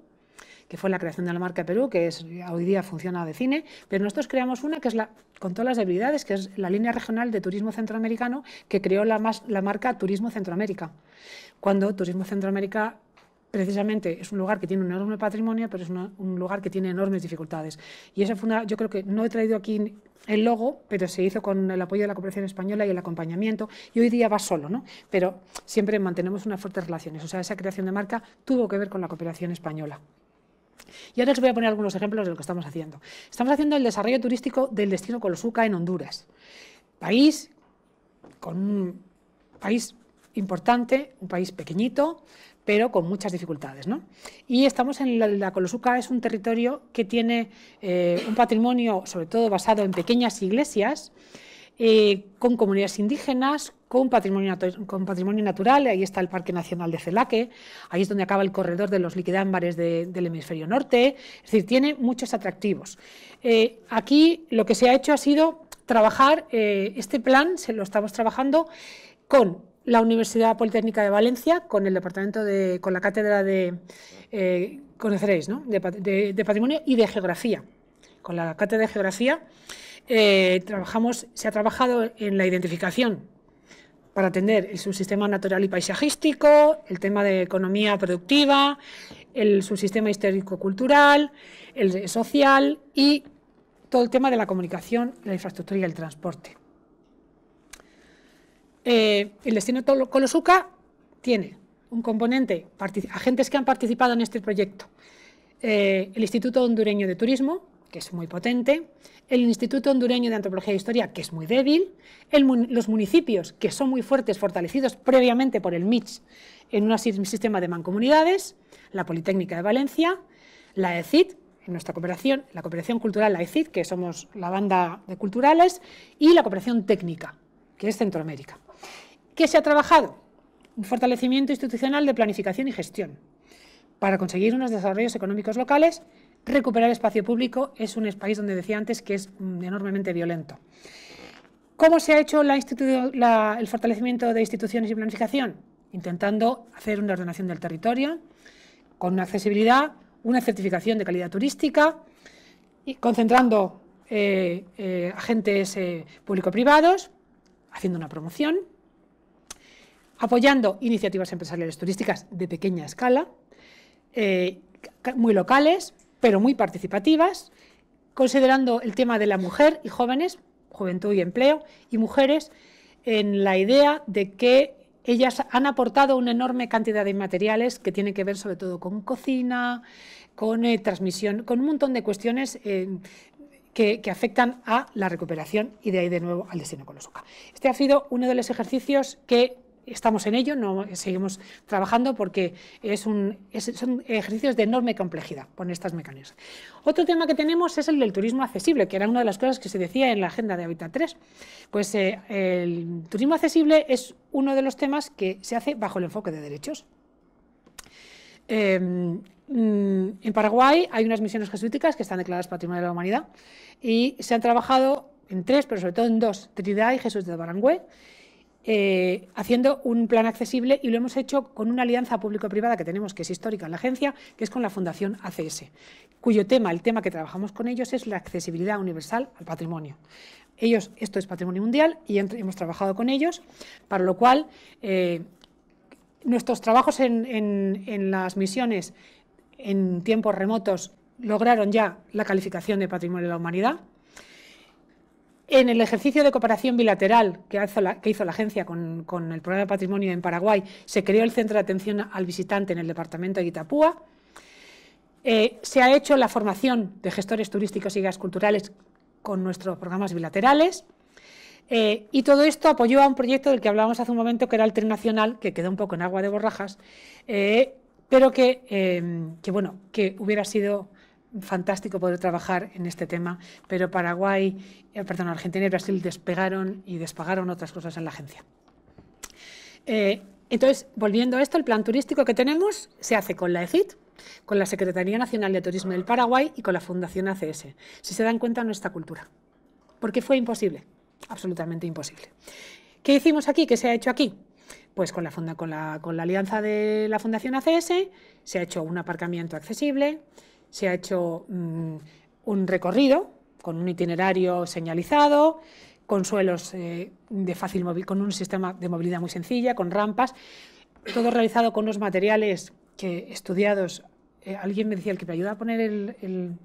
que fue la creación de la marca Perú, que es, hoy día funciona de cine, pero nosotros creamos una que es la, con todas las debilidades, que es la línea regional de turismo centroamericano, que creó la, marca Turismo Centroamérica. Cuando Turismo Centroamérica precisamente es un lugar que tiene un enorme patrimonio, pero es un lugar que tiene enormes dificultades. Y esa fue una, yo creo que no he traído aquí el logo, pero se hizo con el apoyo de la cooperación española y el acompañamiento, y hoy día va solo, ¿no? Pero siempre mantenemos unas fuertes relaciones, o sea, esa creación de marca tuvo que ver con la cooperación española. Y ahora os voy a poner algunos ejemplos de lo que estamos haciendo. Estamos haciendo el desarrollo turístico del destino Colosuca en Honduras. País con un país importante, un país pequeñito, pero con muchas dificultades. Y estamos en la, Colosuca, es un territorio que tiene eh, un patrimonio sobre todo basado en pequeñas iglesias, eh, con comunidades indígenas, con patrimonio, natural, ahí está el Parque Nacional de Celaque, ahí es donde acaba el corredor de los liquidámbares del hemisferio norte, es decir, tiene muchos atractivos. Eh, aquí lo que se ha hecho ha sido trabajar, eh, este plan se lo estamos trabajando con la Universidad Politécnica de Valencia, con el departamento de, con la cátedra de, conoceréis, ¿no? de Patrimonio y de Geografía, con la cátedra de Geografía, eh, trabajamos, se ha trabajado en la identificación para atender el subsistema natural y paisajístico, el tema de economía productiva, el subsistema histórico-cultural, el social y todo el tema de la comunicación, la infraestructura y el transporte. Eh, el destino Colosuca tiene un componente, agentes que han participado en este proyecto, eh, el Instituto Hondureño de Turismo, que es muy potente, el Instituto Hondureño de Antropología e Historia, que es muy débil, los municipios, que son muy fuertes, fortalecidos previamente por el MITS en un sistema de mancomunidades, la Politécnica de Valencia, la ECIT, en nuestra cooperación, la cooperación cultural, la ECIT, que somos la banda de culturales, y la cooperación técnica, que es Centroamérica. ¿Qué se ha trabajado? Un fortalecimiento institucional de planificación y gestión para conseguir unos desarrollos económicos locales recuperar espacio público es un país donde decía antes que es enormemente violento. ¿Cómo se ha hecho el fortalecimiento de instituciones y planificación? Intentando hacer una ordenación del territorio, con una accesibilidad, una certificación de calidad turística, y concentrando eh, eh, agentes eh, público-privados, haciendo una promoción, apoyando iniciativas empresariales turísticas de pequeña escala, muy locales, pero muy participativas, considerando el tema de la mujer y jóvenes, juventud y empleo, y mujeres, en la idea de que ellas han aportado una enorme cantidad de materiales que tienen que ver sobre todo con cocina, con eh, transmisión, con un montón de cuestiones eh, que, afectan a la recuperación y de ahí de nuevo al destino con los Este ha sido uno de los ejercicios que estamos en ello, no seguimos trabajando porque es un, son ejercicios de enorme complejidad con estas mecánicas. Otro tema que tenemos es el del turismo accesible, que era una de las cosas que se decía en la agenda de Habitat 3. Pues eh, el turismo accesible es uno de los temas que se hace bajo el enfoque de derechos. Eh, en Paraguay hay unas misiones jesuíticas que están declaradas Patrimonio de la Humanidad y se han trabajado en tres, pero sobre todo en dos, Trinidad y Jesús de Barangüe, eh, haciendo un plan accesible y lo hemos hecho con una alianza público-privada que tenemos, que es histórica en la agencia, que es con la Fundación ACS, cuyo tema, el tema que trabajamos con ellos es la accesibilidad universal al patrimonio. Ellos, esto es patrimonio mundial y hemos trabajado con ellos, para lo cual eh, nuestros trabajos en las misiones en tiempos remotos lograron ya la calificación de Patrimonio de la Humanidad. En el ejercicio de cooperación bilateral que hizo la, que hizo la agencia con, el programa de patrimonio en Paraguay, se creó el centro de atención al visitante en el departamento de Itapúa. Eh, se ha hecho la formación de gestores turísticos y culturales con nuestros programas bilaterales. Eh, y todo esto apoyó a un proyecto del que hablábamos hace un momento, que era el que quedó un poco en agua de borrajas, eh, pero que, bueno, que hubiera sido fantástico poder trabajar en este tema, pero Paraguay, eh, perdón, Argentina y Brasil despegaron y despagaron otras cosas en la agencia. Eh, entonces, volviendo a esto, el plan turístico que tenemos se hace con la EFIT, con la Secretaría Nacional de Turismo del Paraguay y con la Fundación ACS. Si se dan cuenta, nuestra cultura. Porque fue imposible, absolutamente imposible. ¿Qué hicimos aquí? ¿Qué se ha hecho aquí? Pues con con la alianza de la Fundación ACS se ha hecho un aparcamiento accesible, se ha hecho mm, un recorrido con un itinerario señalizado, con suelos eh, de fácil con un sistema de movilidad muy sencilla, con rampas, todo realizado con unos materiales que estudiados. Eh, alguien me decía, el que me ayuda a poner el,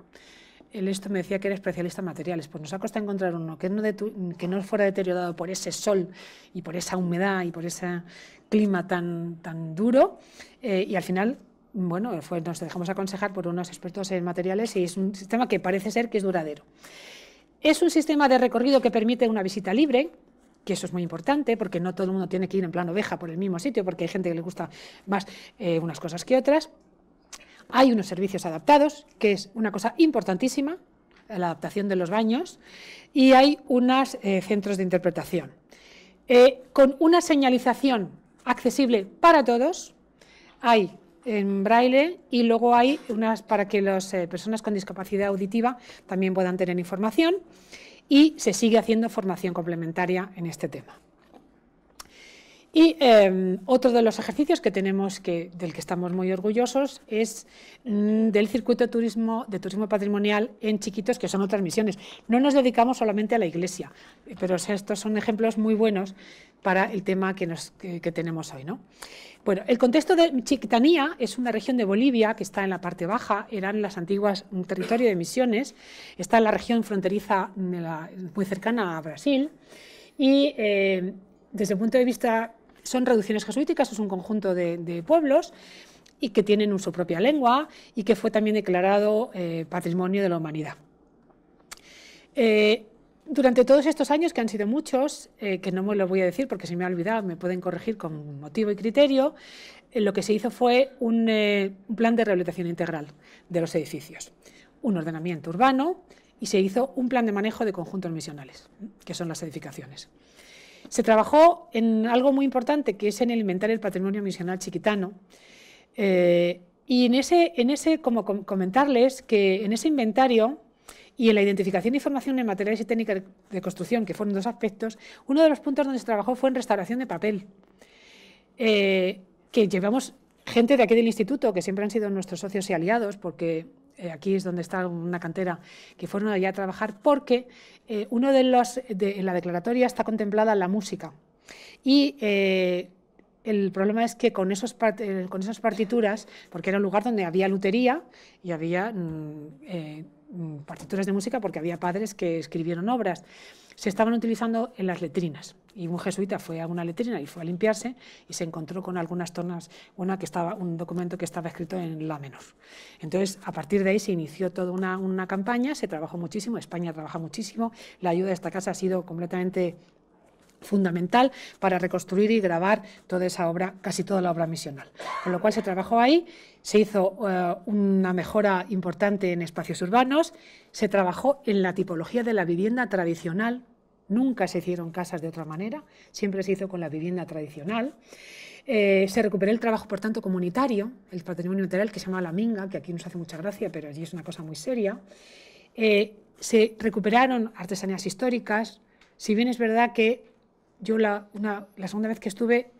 esto, me decía que era especialista en materiales. Pues nos ha costado encontrar uno que no, fuera deteriorado por ese sol y por esa humedad y por ese clima tan, tan duro. Eh, y al final bueno, eh, fue, nos dejamos aconsejar por unos expertos en materiales y es un sistema que parece ser que es duradero. Es un sistema de recorrido que permite una visita libre, que eso es muy importante, porque no todo el mundo tiene que ir en plan oveja por el mismo sitio, porque hay gente que le gusta más eh, unas cosas que otras. Hay unos servicios adaptados, que es una cosa importantísima, la adaptación de los baños, y hay unos eh, centros de interpretación. con una señalización accesible para todos, hay en braille y luego hay unas para que las eh, personas con discapacidad auditiva también puedan tener información y se sigue haciendo formación complementaria en este tema. Y em, otro de los ejercicios que tenemos, que, del que estamos muy orgullosos, es mm, del circuito de turismo, de turismo patrimonial en Chiquitos, que son otras misiones. No nos dedicamos solamente a la iglesia, pero estos son ejemplos muy buenos para el tema que, nos, tenemos hoy. ¿no? Bueno, el contexto de Chiquitanía es una región de Bolivia que está en la parte baja, eran las antiguas un territorio de misiones, está en la región fronteriza muy cercana a Brasil y... Em, desde el punto de vista son reducciones jesuíticas, es un conjunto de, pueblos y que tienen su propia lengua y que fue también declarado eh, Patrimonio de la Humanidad. Eh, durante todos estos años, que han sido muchos, eh, que no me lo voy a decir porque si me he olvidado, me pueden corregir con motivo y criterio, lo que se hizo fue un, plan de rehabilitación integral de los edificios, un ordenamiento urbano y se hizo un plan de manejo de conjuntos misionales, que son las edificaciones. Se trabajó en algo muy importante, que es en el inventario del patrimonio misional chiquitano. Eh, y en ese, en ese, como comentarles, que en ese inventario y en la identificación de información en materiales y técnicas de construcción, que fueron dos aspectos, uno de los puntos donde se trabajó fue en restauración de papel, eh, que llevamos gente de aquí del instituto, que siempre han sido nuestros socios y aliados, porque eh, aquí es donde está una cantera, que fueron allá a trabajar porque eh, uno de los, de, en la declaratoria está contemplada la música. Y eh, el problema es que con, esos con esas partituras, porque era un lugar donde había lutería y había mm, mm, partituras de música porque había padres que escribieron obras se estaban utilizando en las letrinas. Y un jesuita fue a una letrina y fue a limpiarse y se encontró con algunas tornas, una que estaba, un documento que estaba escrito en la menor. Entonces, a partir de ahí se inició toda una, una campaña, se trabajó muchísimo, España trabaja muchísimo, la ayuda de esta casa ha sido completamente fundamental para reconstruir y grabar toda esa obra, casi toda la obra misional. Con lo cual se trabajó ahí, se hizo eh, una mejora importante en espacios urbanos, se trabajó en la tipología de la vivienda tradicional, nunca se hicieron casas de otra manera, siempre se hizo con la vivienda tradicional. Eh, se recuperó el trabajo, por tanto, comunitario, el patrimonio material que se llama la minga, que aquí nos hace mucha gracia, pero allí es una cosa muy seria. Eh, se recuperaron artesanías históricas, si bien es verdad que yo la, segunda vez que estuve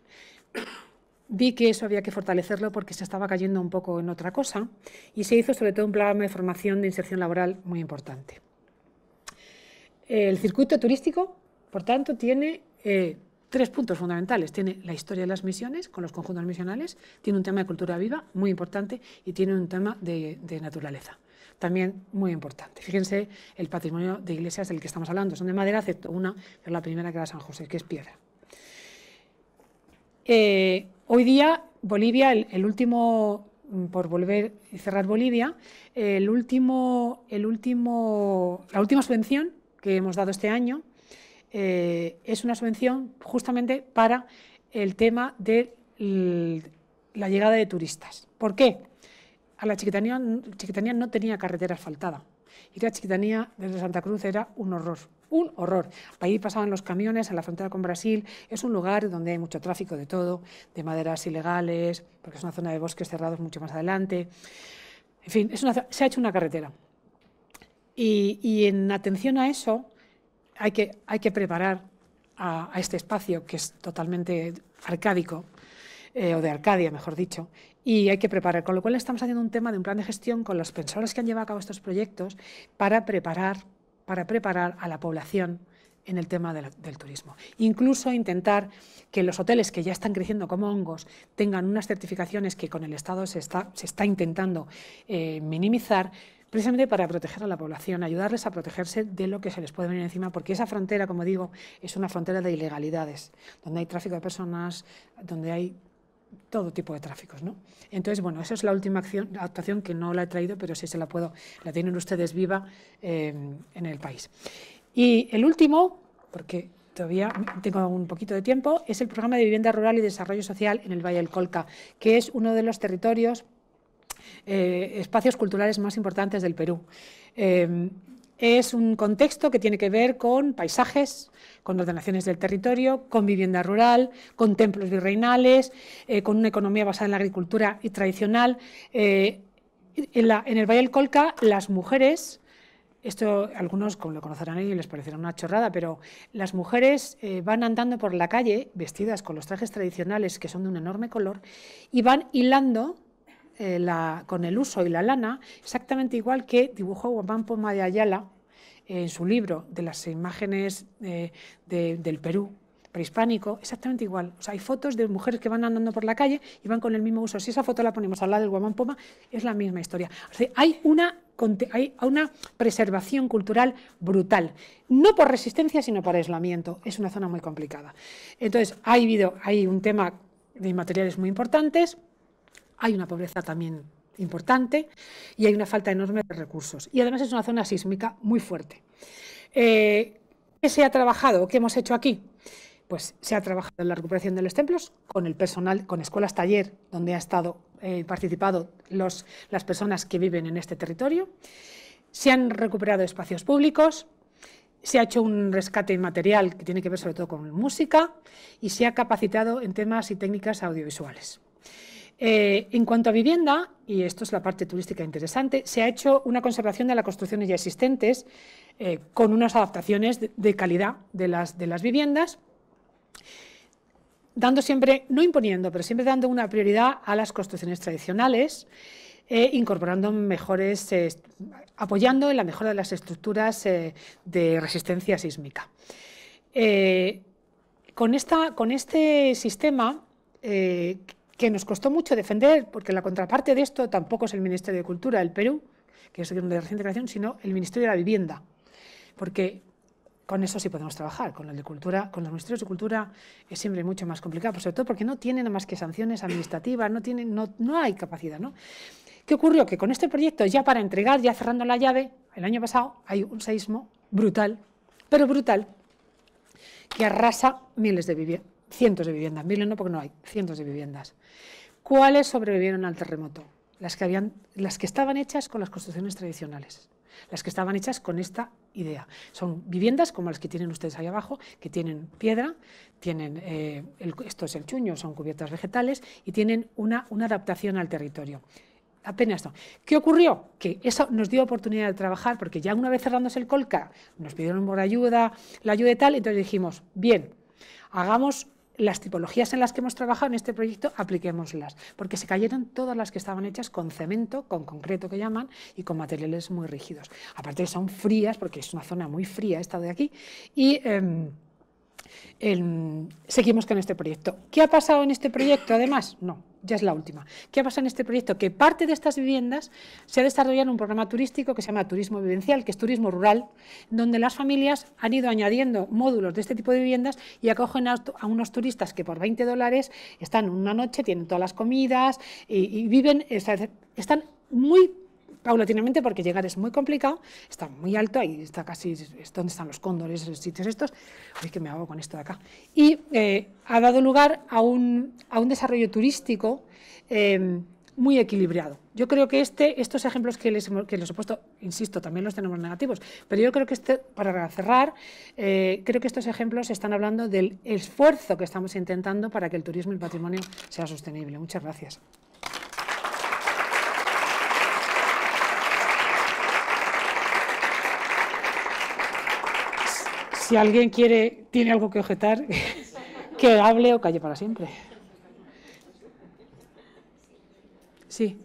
vi que eso había que fortalecerlo porque se estaba cayendo un poco en otra cosa y se hizo sobre todo un programa de formación de inserción laboral muy importante. El circuito turístico, por tanto, tiene eh, tres puntos fundamentales. Tiene la historia de las misiones con los conjuntos misionales, tiene un tema de cultura viva muy importante y tiene un tema de, naturaleza también muy importante. Fíjense el patrimonio de iglesias del que estamos hablando. Son de madera, excepto una, pero la primera que era San José, que es piedra. Eh, hoy día, Bolivia, el, último, mm, por volver y cerrar Bolivia, el último, el último, la última subvención que hemos dado este año eh, es una subvención justamente para el tema de la llegada de turistas. ¿Por qué? A la Chiquitanía, no tenía carretera asfaltada. Ir a Chiquitanía desde Santa Cruz era un horror, un horror. Ahí pasaban los camiones a la frontera con Brasil. Es un lugar donde hay mucho tráfico de todo, de maderas ilegales, porque es una zona de bosques cerrados mucho más adelante. En fin, se ha hecho una carretera. y en atención a eso, hay que, preparar a, este espacio que es totalmente arcádico, eh, o de Arcadia, mejor dicho, y hay que preparar. Con lo cual estamos haciendo un tema de un plan de gestión con los pensadores que han llevado a cabo estos proyectos para preparar, para preparar a la población en el tema del, turismo. Incluso intentar que los hoteles que ya están creciendo como hongos tengan unas certificaciones que con el Estado se está, intentando eh, minimizar, precisamente para proteger a la población, ayudarles a protegerse de lo que se les puede venir encima, porque esa frontera, como digo, es una frontera de ilegalidades, donde hay tráfico de personas, donde hay todo tipo de tráficos, ¿no? Entonces, bueno, esa es la última actuación que no la he traído, pero sí se la puedo, la tienen ustedes viva em, en el país. Y el último, porque todavía tengo un poquito de tiempo, es el programa de vivienda rural y desarrollo social en el Valle del Colca, que es uno de los territorios eh, espacios culturales más importantes del Perú. Em, es un contexto que tiene que ver con paisajes, con ordenaciones del territorio, con vivienda rural, con templos virreinales, eh, con una economía basada en la agricultura y tradicional. Eh, en, el Valle del Colca, las mujeres, esto algunos lo conocerán y les parecerá una chorrada, pero las mujeres van andando por la calle vestidas con los trajes tradicionales que son de un enorme color y van hilando eh, con el uso y la lana, exactamente igual que dibujó Guamán Poma de Ayala en su libro de las imágenes eh, del Perú prehispánico, exactamente igual. hay fotos de mujeres que van andando por la calle y van con el mismo uso. Si esa foto la ponemos al lado del Guamán Poma, es la misma historia. hay una, hay una preservación cultural brutal, no por resistencia, sino por aislamiento. Es una zona muy complicada. Entonces, habido, hay un tema de materiales muy importantes hay una pobreza también importante y hay una falta enorme de recursos. Y además es una zona sísmica muy fuerte. Eh, ¿Qué se ha trabajado? ¿Qué hemos hecho aquí? Pues se ha trabajado en la recuperación de los templos con el personal, con escuelas taller, donde han estado eh, participado las personas que viven en este territorio. Se han recuperado espacios públicos, se ha hecho un rescate inmaterial que tiene que ver sobre todo con música y se ha capacitado en temas y técnicas audiovisuales. Eh, en cuanto a vivienda, y esto es la parte turística interesante, se ha hecho una conservación de las construcciones ya existentes eh, con unas adaptaciones de, calidad de las, viviendas dando siempre, no imponiendo, pero siempre dando una prioridad a las construcciones tradicionales, eh, incorporando mejores, eh, apoyando en la mejora de las estructuras de resistencia sísmica. con, esta, con este sistema, que nos costó mucho defender, porque la contraparte de esto tampoco es el Ministerio de Cultura del Perú, que es de reciente creación, sino el Ministerio de la Vivienda, porque con eso sí podemos trabajar, con el de cultura, con los ministerios de cultura es siempre mucho más complicado, sobre todo porque no tienen más que sanciones administrativas, no tienen, no, no hay capacidad, ¿no? ¿Qué ocurrió? Que con este proyecto, ya para entregar, ya cerrando la llave, el año pasado hay un seísmo brutal, pero brutal, que arrasa miles de viviendas cientos de viviendas, miles no porque no hay, cientos de viviendas. ¿Cuáles sobrevivieron al terremoto? Las que, habían, las que estaban hechas con las construcciones tradicionales, las que estaban hechas con esta idea. Son viviendas como las que tienen ustedes ahí abajo, que tienen piedra, tienen, eh, esto es el chuño, son cubiertas vegetales y tienen una, una adaptación al territorio apenas esto. ¿Qué ocurrió? Que eso nos dio oportunidad de trabajar, porque ya una vez cerrándose el Colca, nos pidieron por ayuda, la ayuda y tal, entonces dijimos, bien, hagamos las tipologías en las que hemos trabajado en este proyecto, apliquémoslas, porque se cayeron todas las que estaban hechas con cemento, con concreto que llaman, y con materiales muy rígidos. Aparte son frías, porque es una zona muy fría esta de aquí, y em, em, seguimos con este proyecto. ¿Qué ha pasado en este proyecto además? No, ya es la última. ¿Qué ha pasado en este proyecto? Que parte de estas viviendas se ha desarrollado en un programa turístico que se llama Turismo Vivencial, que es turismo rural, donde las familias han ido añadiendo módulos de este tipo de viviendas y acogen a, unos turistas que por 20 dólares están una noche, tienen todas las comidas y, y viven, están muy paulatinamente porque llegar es muy complicado, está muy alto, ahí está casi, donde están los cóndores, los sitios estos, es que me hago con esto de acá. Y eh, ha dado lugar a un, desarrollo turístico em, muy equilibrado. Yo creo que este, estos ejemplos que les, que les he puesto, insisto, también los tenemos negativos, pero yo creo que este, para cerrar, eh, creo que estos ejemplos están hablando del esfuerzo que estamos intentando para que el turismo y el patrimonio sea sostenible. Muchas gracias. si alguien quiere, tiene algo que objetar, que hable o calle para siempre. Sí.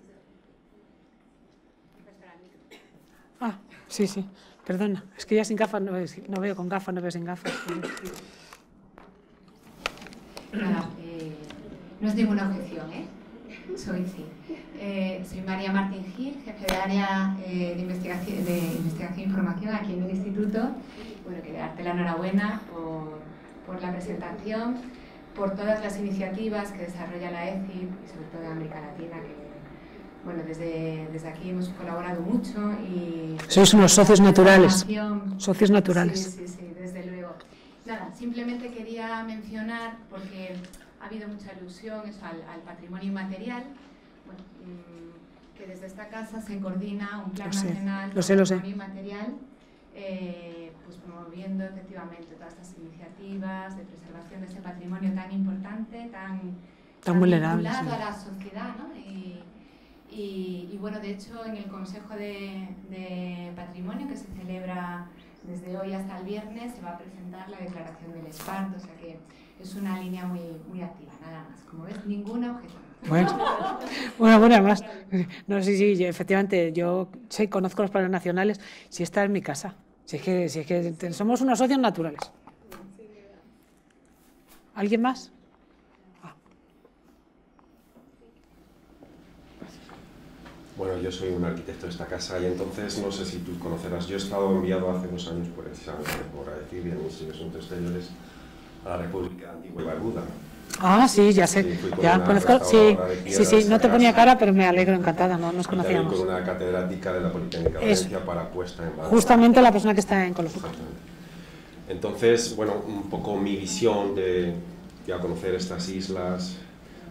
Ah, sí, sí. Perdona, es que ya sin gafas no, veo con gafas, no veo sin gafas. Nada, eh, no es ninguna objeción, ¿eh? Soy sí. Eh, soy María Martín Gil, jefe de área eh, de, investigación, de investigación e información aquí en el instituto bueno, que darte la enhorabuena por, la presentación, por todas las iniciativas que desarrolla la ECIP y sobre todo en América Latina, que bueno, desde, desde, aquí hemos colaborado mucho y... somos unos socios naturales. Socios naturales. Sí, sí, sí, desde luego. Nada, simplemente quería mencionar, porque ha habido mucha alusión al, patrimonio inmaterial, mm, que desde esta casa se coordina un plan nacional de patrimonio inmaterial. Eh, pues, promoviendo efectivamente todas estas iniciativas de preservación de ese patrimonio tan importante, tan, vinculado vulnerable a la sociedad. ¿no? Y, bueno, de hecho, en el Consejo de, Patrimonio, que se celebra desde hoy hasta el viernes, se va a presentar la declaración del esparto, o sea que es una línea muy, activa, nada más. Como ves, ninguna objeción. Bueno, bueno, además, no, sí, sí, efectivamente, yo sé, conozco los planes nacionales, si está en mi casa. Si es que, somos unos socios naturales. ¿Alguien más? Ah. Bueno, yo soy un arquitecto de esta casa y entonces no sé si tú conocerás. Yo he estado enviado hace unos años por precisamente por decir, en Asuntos exteriores a la República Antigua y Barbuda, Ah, sí, ya sé. ya conozco. Sí, sí, sí, no te ponía cara, pero me alegro, encantada, no nos conocíamos. Con una catedrática de la Politécnica de Valencia para puesta en Justamente la persona que está en Colombia. Entonces, bueno, un poco mi visión de ya conocer estas islas.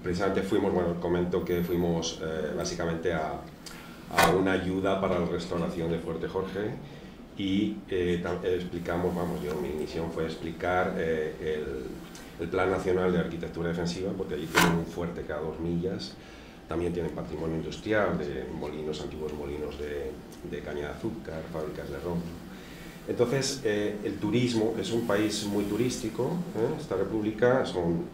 Precisamente fuimos, bueno, comento que fuimos eh, básicamente a, una ayuda para la restauración de Fuerte Jorge y eh, explicamos, vamos, yo mi misión fue explicar eh, el el Plan Nacional de Arquitectura Defensiva, porque pues, allí tienen un fuerte cada dos millas, también tienen patrimonio industrial de molinos, antiguos molinos de, caña de azúcar, fábricas de ron. Entonces, eh, el turismo, es un país muy turístico, ¿eh? esta república son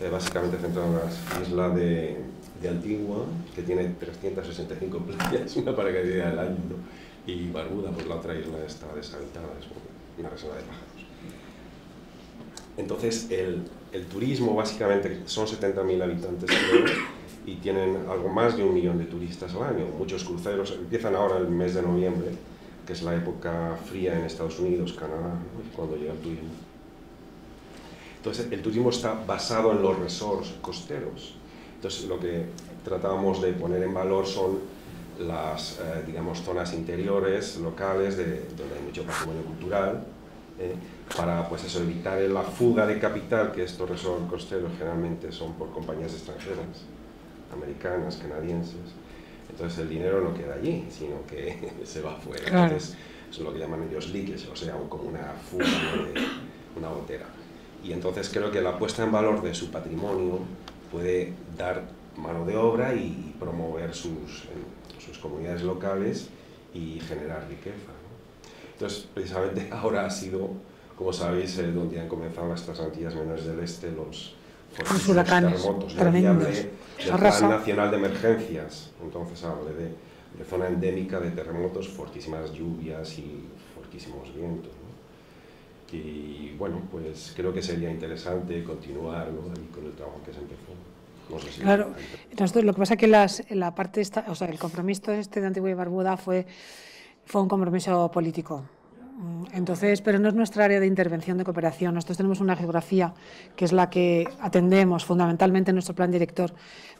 eh, básicamente centrada en la isla de, de, Antigua, que tiene 365 playas, una para cada día del año, y Barbuda, pues la otra isla está deshabitada, es una reserva de paja. Entonces, el, turismo, básicamente, son 70.000 habitantes y tienen algo más de un millón de turistas al año. Muchos cruceros empiezan ahora el mes de noviembre, que es la época fría en Estados Unidos, Canadá, cuando llega el turismo. Entonces, el turismo está basado en los resorts costeros. Entonces, lo que tratábamos de poner en valor son las, eh, digamos, zonas interiores, locales, donde hay mucho patrimonio cultural. ¿eh? para pues eso, evitar la fuga de capital que estos resort costeros generalmente son por compañías extranjeras, americanas, canadienses. Entonces el dinero no queda allí, sino que se va afuera. Entonces, eso es lo que llaman ellos leakage, o sea, como una fuga, una gotera. Y entonces creo que la puesta en valor de su patrimonio puede dar mano de obra y promover sus, sus comunidades locales y generar riqueza. Entonces, precisamente ahora ha sido como sabéis, donde han comenzado estas Antillas Menores del Este, los, los huracanes terremotos. tremendos. la Plan Nacional de Emergencias, entonces hablé de, zona endémica de terremotos, fortísimas lluvias y fortísimos vientos. Y bueno, pues creo que sería interesante continuar con el trabajo que se empezó. claro, lo que pasa es que la parte o sea, el compromiso este de Antigua y Barbuda fue, fue un compromiso político entonces, pero no es nuestra área de intervención de cooperación. Nosotros tenemos una geografía que es la que atendemos fundamentalmente en nuestro plan director.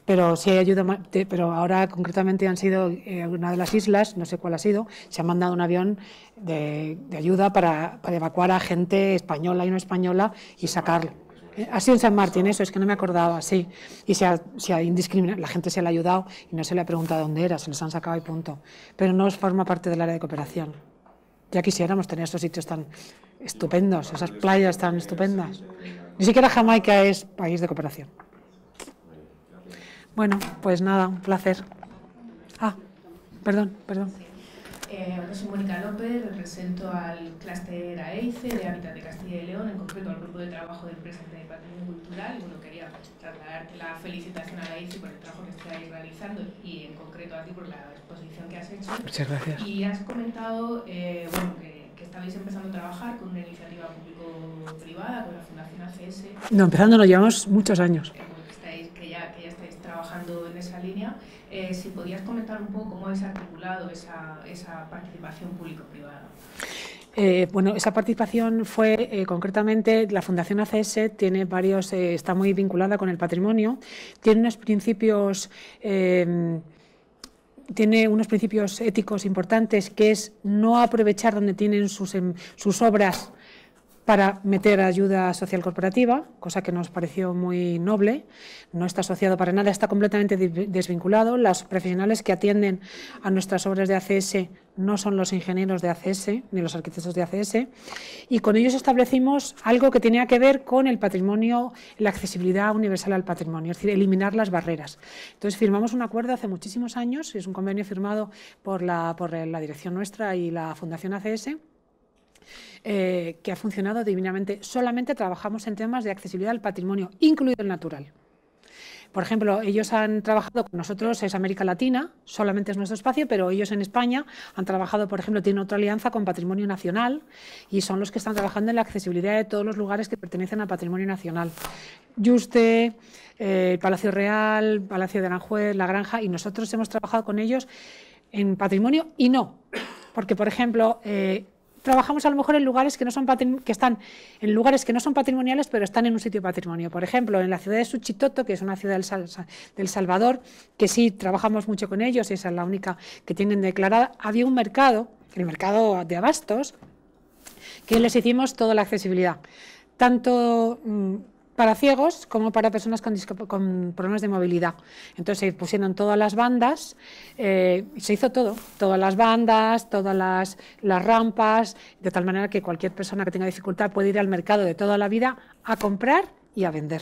Pero si hay ayuda, pero ahora concretamente han sido eh, una de las islas, no sé cuál ha sido, se ha mandado un avión de, ayuda para, evacuar a gente española y no española y sacarla. Eh, ha sido en San Martín, eso es que no me acordaba, sí. Y se ha, indiscriminado, la gente se le ha ayudado y no se le ha preguntado dónde era, se nos han sacado y punto. Pero no forma parte del área de cooperación. Ya quisiéramos tener esos sitios tan estupendos, esas playas tan estupendas. Ni siquiera Jamaica es país de cooperación. Bueno, pues nada, un placer. Ah, perdón, perdón. Eh, soy Mónica López, represento al clúster AEICE de Hábitat de Castilla y León, en concreto al Grupo de Trabajo de Empresas de Patrimonio Cultural. Y bueno, quería pues, trasladarte la felicitación a la AEICE por el trabajo que estáis realizando y en concreto a ti por la exposición que has hecho. Muchas gracias. Y has comentado eh, bueno, que, que, estabais empezando a trabajar con una iniciativa público-privada, con la Fundación ACS. No, empezando lo llevamos muchos años. Eh, que, ya, que ya estáis trabajando en esa línea. Eh, si podías comentar un poco cómo ha articulado esa, participación público-privada. Eh, bueno, esa participación fue eh, concretamente la Fundación ACS tiene varios, está muy vinculada con el patrimonio, tiene unos principios em, tiene unos principios éticos importantes, que es no aprovechar donde tienen sus, em, sus obras para meter ayuda social corporativa, cosa que nos pareció muy noble, no está asociado para nada, está completamente desvinculado. Los profesionales que atienden a nuestras obras de ACS no son los ingenieros de ACS ni los arquitectos de ACS y con ellos establecimos algo que tenía que ver con el patrimonio, la accesibilidad universal al patrimonio, es decir, eliminar las barreras. Entonces firmamos un acuerdo hace muchísimos años, es un convenio firmado por la, por la dirección nuestra y la Fundación ACS eh, que ha funcionado divinamente. Solamente trabajamos en temas de accesibilidad al patrimonio, incluido el natural. Por ejemplo, ellos han trabajado con nosotros, es América Latina, solamente es nuestro espacio, pero ellos en España han trabajado, por ejemplo, tienen otra alianza con Patrimonio Nacional y son los que están trabajando en la accesibilidad de todos los lugares que pertenecen al Patrimonio Nacional. Yuste, eh, Palacio Real, Palacio de Aranjuez, La Granja, y nosotros hemos trabajado con ellos en patrimonio y no. Porque, por ejemplo, eh, trabajamos a lo mejor en lugares que no son que están en lugares que no son patrimoniales, pero están en un sitio patrimonio. Por ejemplo, en la ciudad de Suchitoto, que es una ciudad del, del Salvador, que sí trabajamos mucho con ellos, esa es la única que tienen declarada, había un mercado, el mercado de abastos, que les hicimos toda la accesibilidad. Tanto mm, para ciegos como para personas con, problemas de movilidad. Entonces se pusieron todas las bandas, eh, se hizo todo, todas las bandas, todas las, rampas, de tal manera que cualquier persona que tenga dificultad puede ir al mercado de toda la vida a comprar y a vender.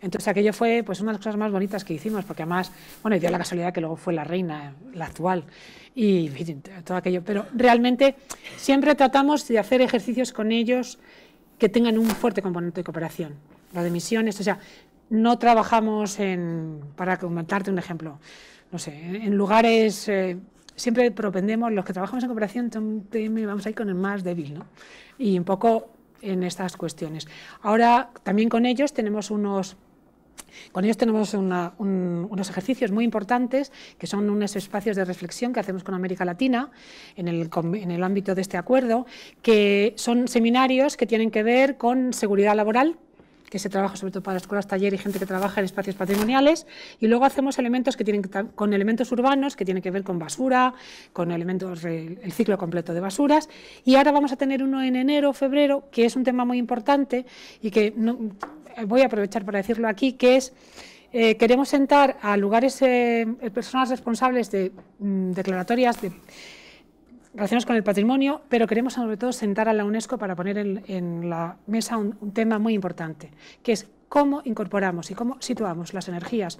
Entonces aquello fue pues una de las cosas más bonitas que hicimos, porque además, bueno, y dio la casualidad que luego fue la reina, eh, la actual, y todo aquello. Pero realmente siempre tratamos de hacer ejercicios con ellos que tengan un fuerte componente de cooperación la de misiones, o sea, no trabajamos en, para comentarte un ejemplo, no sé, en lugares, eh, siempre propendemos, los que trabajamos en cooperación, vamos a ir con el más débil, ¿no? Y un poco en estas cuestiones. Ahora, también con ellos tenemos unos con ellos tenemos unos ejercicios muy importantes, que son unos espacios de reflexión que hacemos con América Latina en el, en el ámbito de este acuerdo, que son seminarios que tienen que ver con seguridad laboral, ese trabajo sobre todo para escuelas, taller y gente que trabaja en espacios patrimoniales. Y luego hacemos elementos que tienen con elementos urbanos, que tienen que ver con basura, con elementos, el ciclo completo de basuras. Y ahora vamos a tener uno en enero, o febrero, que es un tema muy importante y que eh, voy a aprovechar para decirlo aquí, que es... Eh, queremos sentar a lugares, eh, personas responsables de mm, declaratorias de relacionados con el patrimonio, pero queremos sobre todo sentar a la UNESCO para poner en, la mesa un, tema muy importante, que es cómo incorporamos y cómo situamos las energías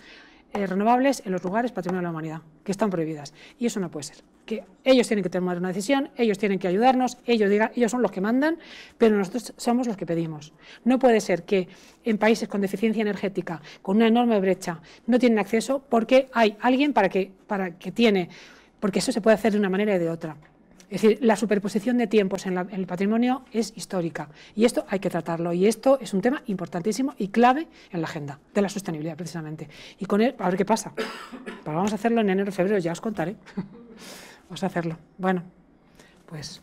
eh, renovables en los lugares patrimonio de la humanidad, que están prohibidas. Y eso no puede ser. Que ellos tienen que tomar una decisión, ellos tienen que ayudarnos, ellos, digan, ellos son los que mandan, pero nosotros somos los que pedimos. No puede ser que en países con deficiencia energética, con una enorme brecha, no tienen acceso porque hay alguien para que, para que tiene, porque eso se puede hacer de una manera y de otra. Es decir, la superposición de tiempos en, el patrimonio es histórica y esto hay que tratarlo y esto es un tema importantísimo y clave en la agenda de la sostenibilidad precisamente. Y con él, a ver qué pasa. vamos a hacerlo en enero, febrero, ya os contaré. vamos a hacerlo. Bueno, pues...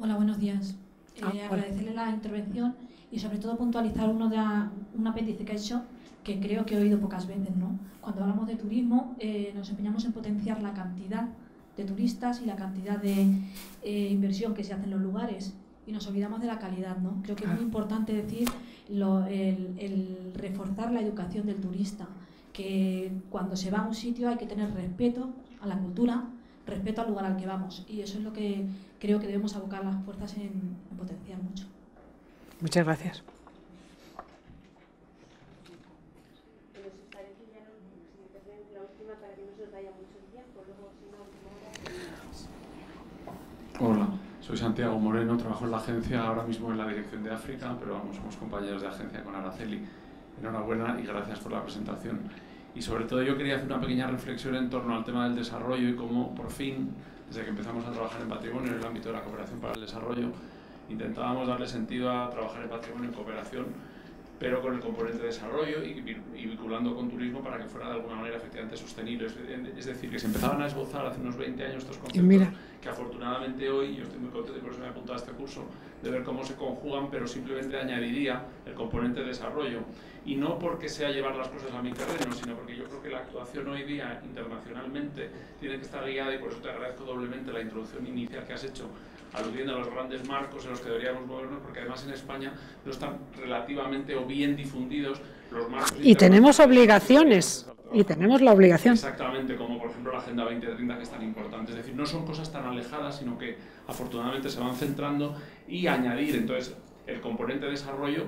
Hola, buenos días. Ah, eh, agradecerle la intervención y sobre todo puntualizar uno de un apéndice que ha hecho que creo que he oído pocas veces. ¿no? Cuando hablamos de turismo eh, nos empeñamos en potenciar la cantidad de turistas y la cantidad de eh, inversión que se hace en los lugares y nos olvidamos de la calidad, ¿no? Creo que es muy importante decir el, reforzar la educación del turista, que cuando se va a un sitio hay que tener respeto a la cultura, respeto al lugar al que vamos y eso es lo que creo que debemos abocar las fuerzas en potenciar mucho. Muchas gracias. Hola, soy Santiago Moreno, trabajo en la agencia, ahora mismo en la dirección de África, pero vamos, somos compañeros de agencia con Araceli. Enhorabuena y gracias por la presentación. Y sobre todo yo quería hacer una pequeña reflexión en torno al tema del desarrollo y cómo por fin, desde que empezamos a trabajar en patrimonio en el ámbito de la cooperación para el desarrollo, intentábamos darle sentido a trabajar en patrimonio en cooperación pero con el componente de desarrollo y, vinculando con turismo para que fuera de alguna manera efectivamente sostenible. Es decir, que se empezaban a esbozar hace unos 20 años estos conceptos que afortunadamente hoy, yo estoy muy contento y por eso me he apuntado a este curso, de ver cómo se conjugan, pero simplemente añadiría el componente de desarrollo. Y no porque sea llevar las cosas a mi terreno, sino porque yo creo que la actuación hoy día internacionalmente tiene que estar guiada y por eso te agradezco doblemente la introducción inicial que has hecho aludiendo a los grandes marcos en los que deberíamos movernos, porque además en España no están relativamente o bien difundidos los marcos. Y tenemos obligaciones. Y tenemos la obligación. Exactamente, como por ejemplo la Agenda 2030, que es tan importante. Es decir, no son cosas tan alejadas, sino que afortunadamente se van centrando y añadir entonces el componente de desarrollo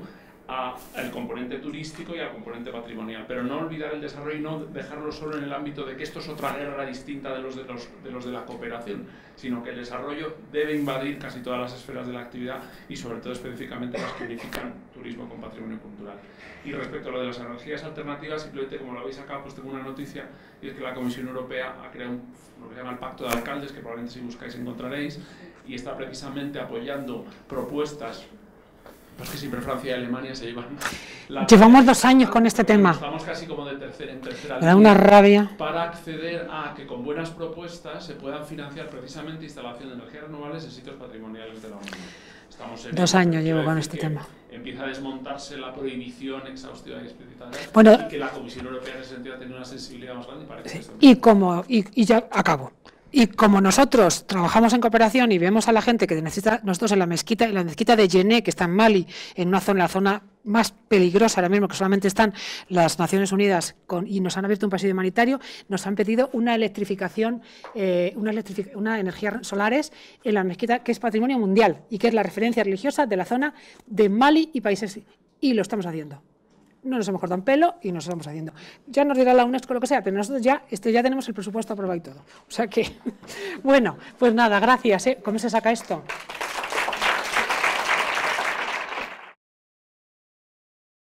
al componente turístico y al componente patrimonial, pero no olvidar el desarrollo y no dejarlo solo en el ámbito de que esto es otra guerra distinta de los de, los, de, la cooperación, sino que el desarrollo debe invadir casi todas las esferas de la actividad y sobre todo específicamente las que unifican turismo con patrimonio cultural. Y respecto a lo de las energías alternativas, simplemente como lo veis acá, pues tengo una noticia y es que la Comisión Europea ha creado lo que se llama el Pacto de Alcaldes, que probablemente si buscáis encontraréis, y está precisamente apoyando propuestas pues es que siempre Francia y Alemania se llevan. La... Llevamos dos años con este tema. Estamos casi como de tercera en tercera. Me da una rabia. Para acceder a que con buenas propuestas se puedan financiar precisamente instalación de energías renovables en sitios patrimoniales de la Unión. Estamos en dos años llevo con este tema. Empieza a desmontarse la prohibición exhaustiva y explícita bueno, y que la Comisión Europea en ese sentido ha tenido una sensibilidad más grande. Y, parece sí, y como, y, y ya acabo. Y como nosotros trabajamos en cooperación y vemos a la gente que necesita, nosotros en la mezquita, en la mezquita de Yené, que está en Mali, en una zona, la zona más peligrosa ahora mismo, que solamente están las Naciones Unidas con, y nos han abierto un pasillo humanitario, nos han pedido una electrificación, eh, una, una energía solares en la mezquita, que es patrimonio mundial y que es la referencia religiosa de la zona de Mali y países, y lo estamos haciendo no nos hemos cortado un pelo y nos estamos haciendo. Ya nos dirá la UNESCO lo que sea, pero nosotros ya, este, ya tenemos el presupuesto aprobado y todo. O sea que, bueno, pues nada, gracias. ¿eh? ¿Cómo se saca esto?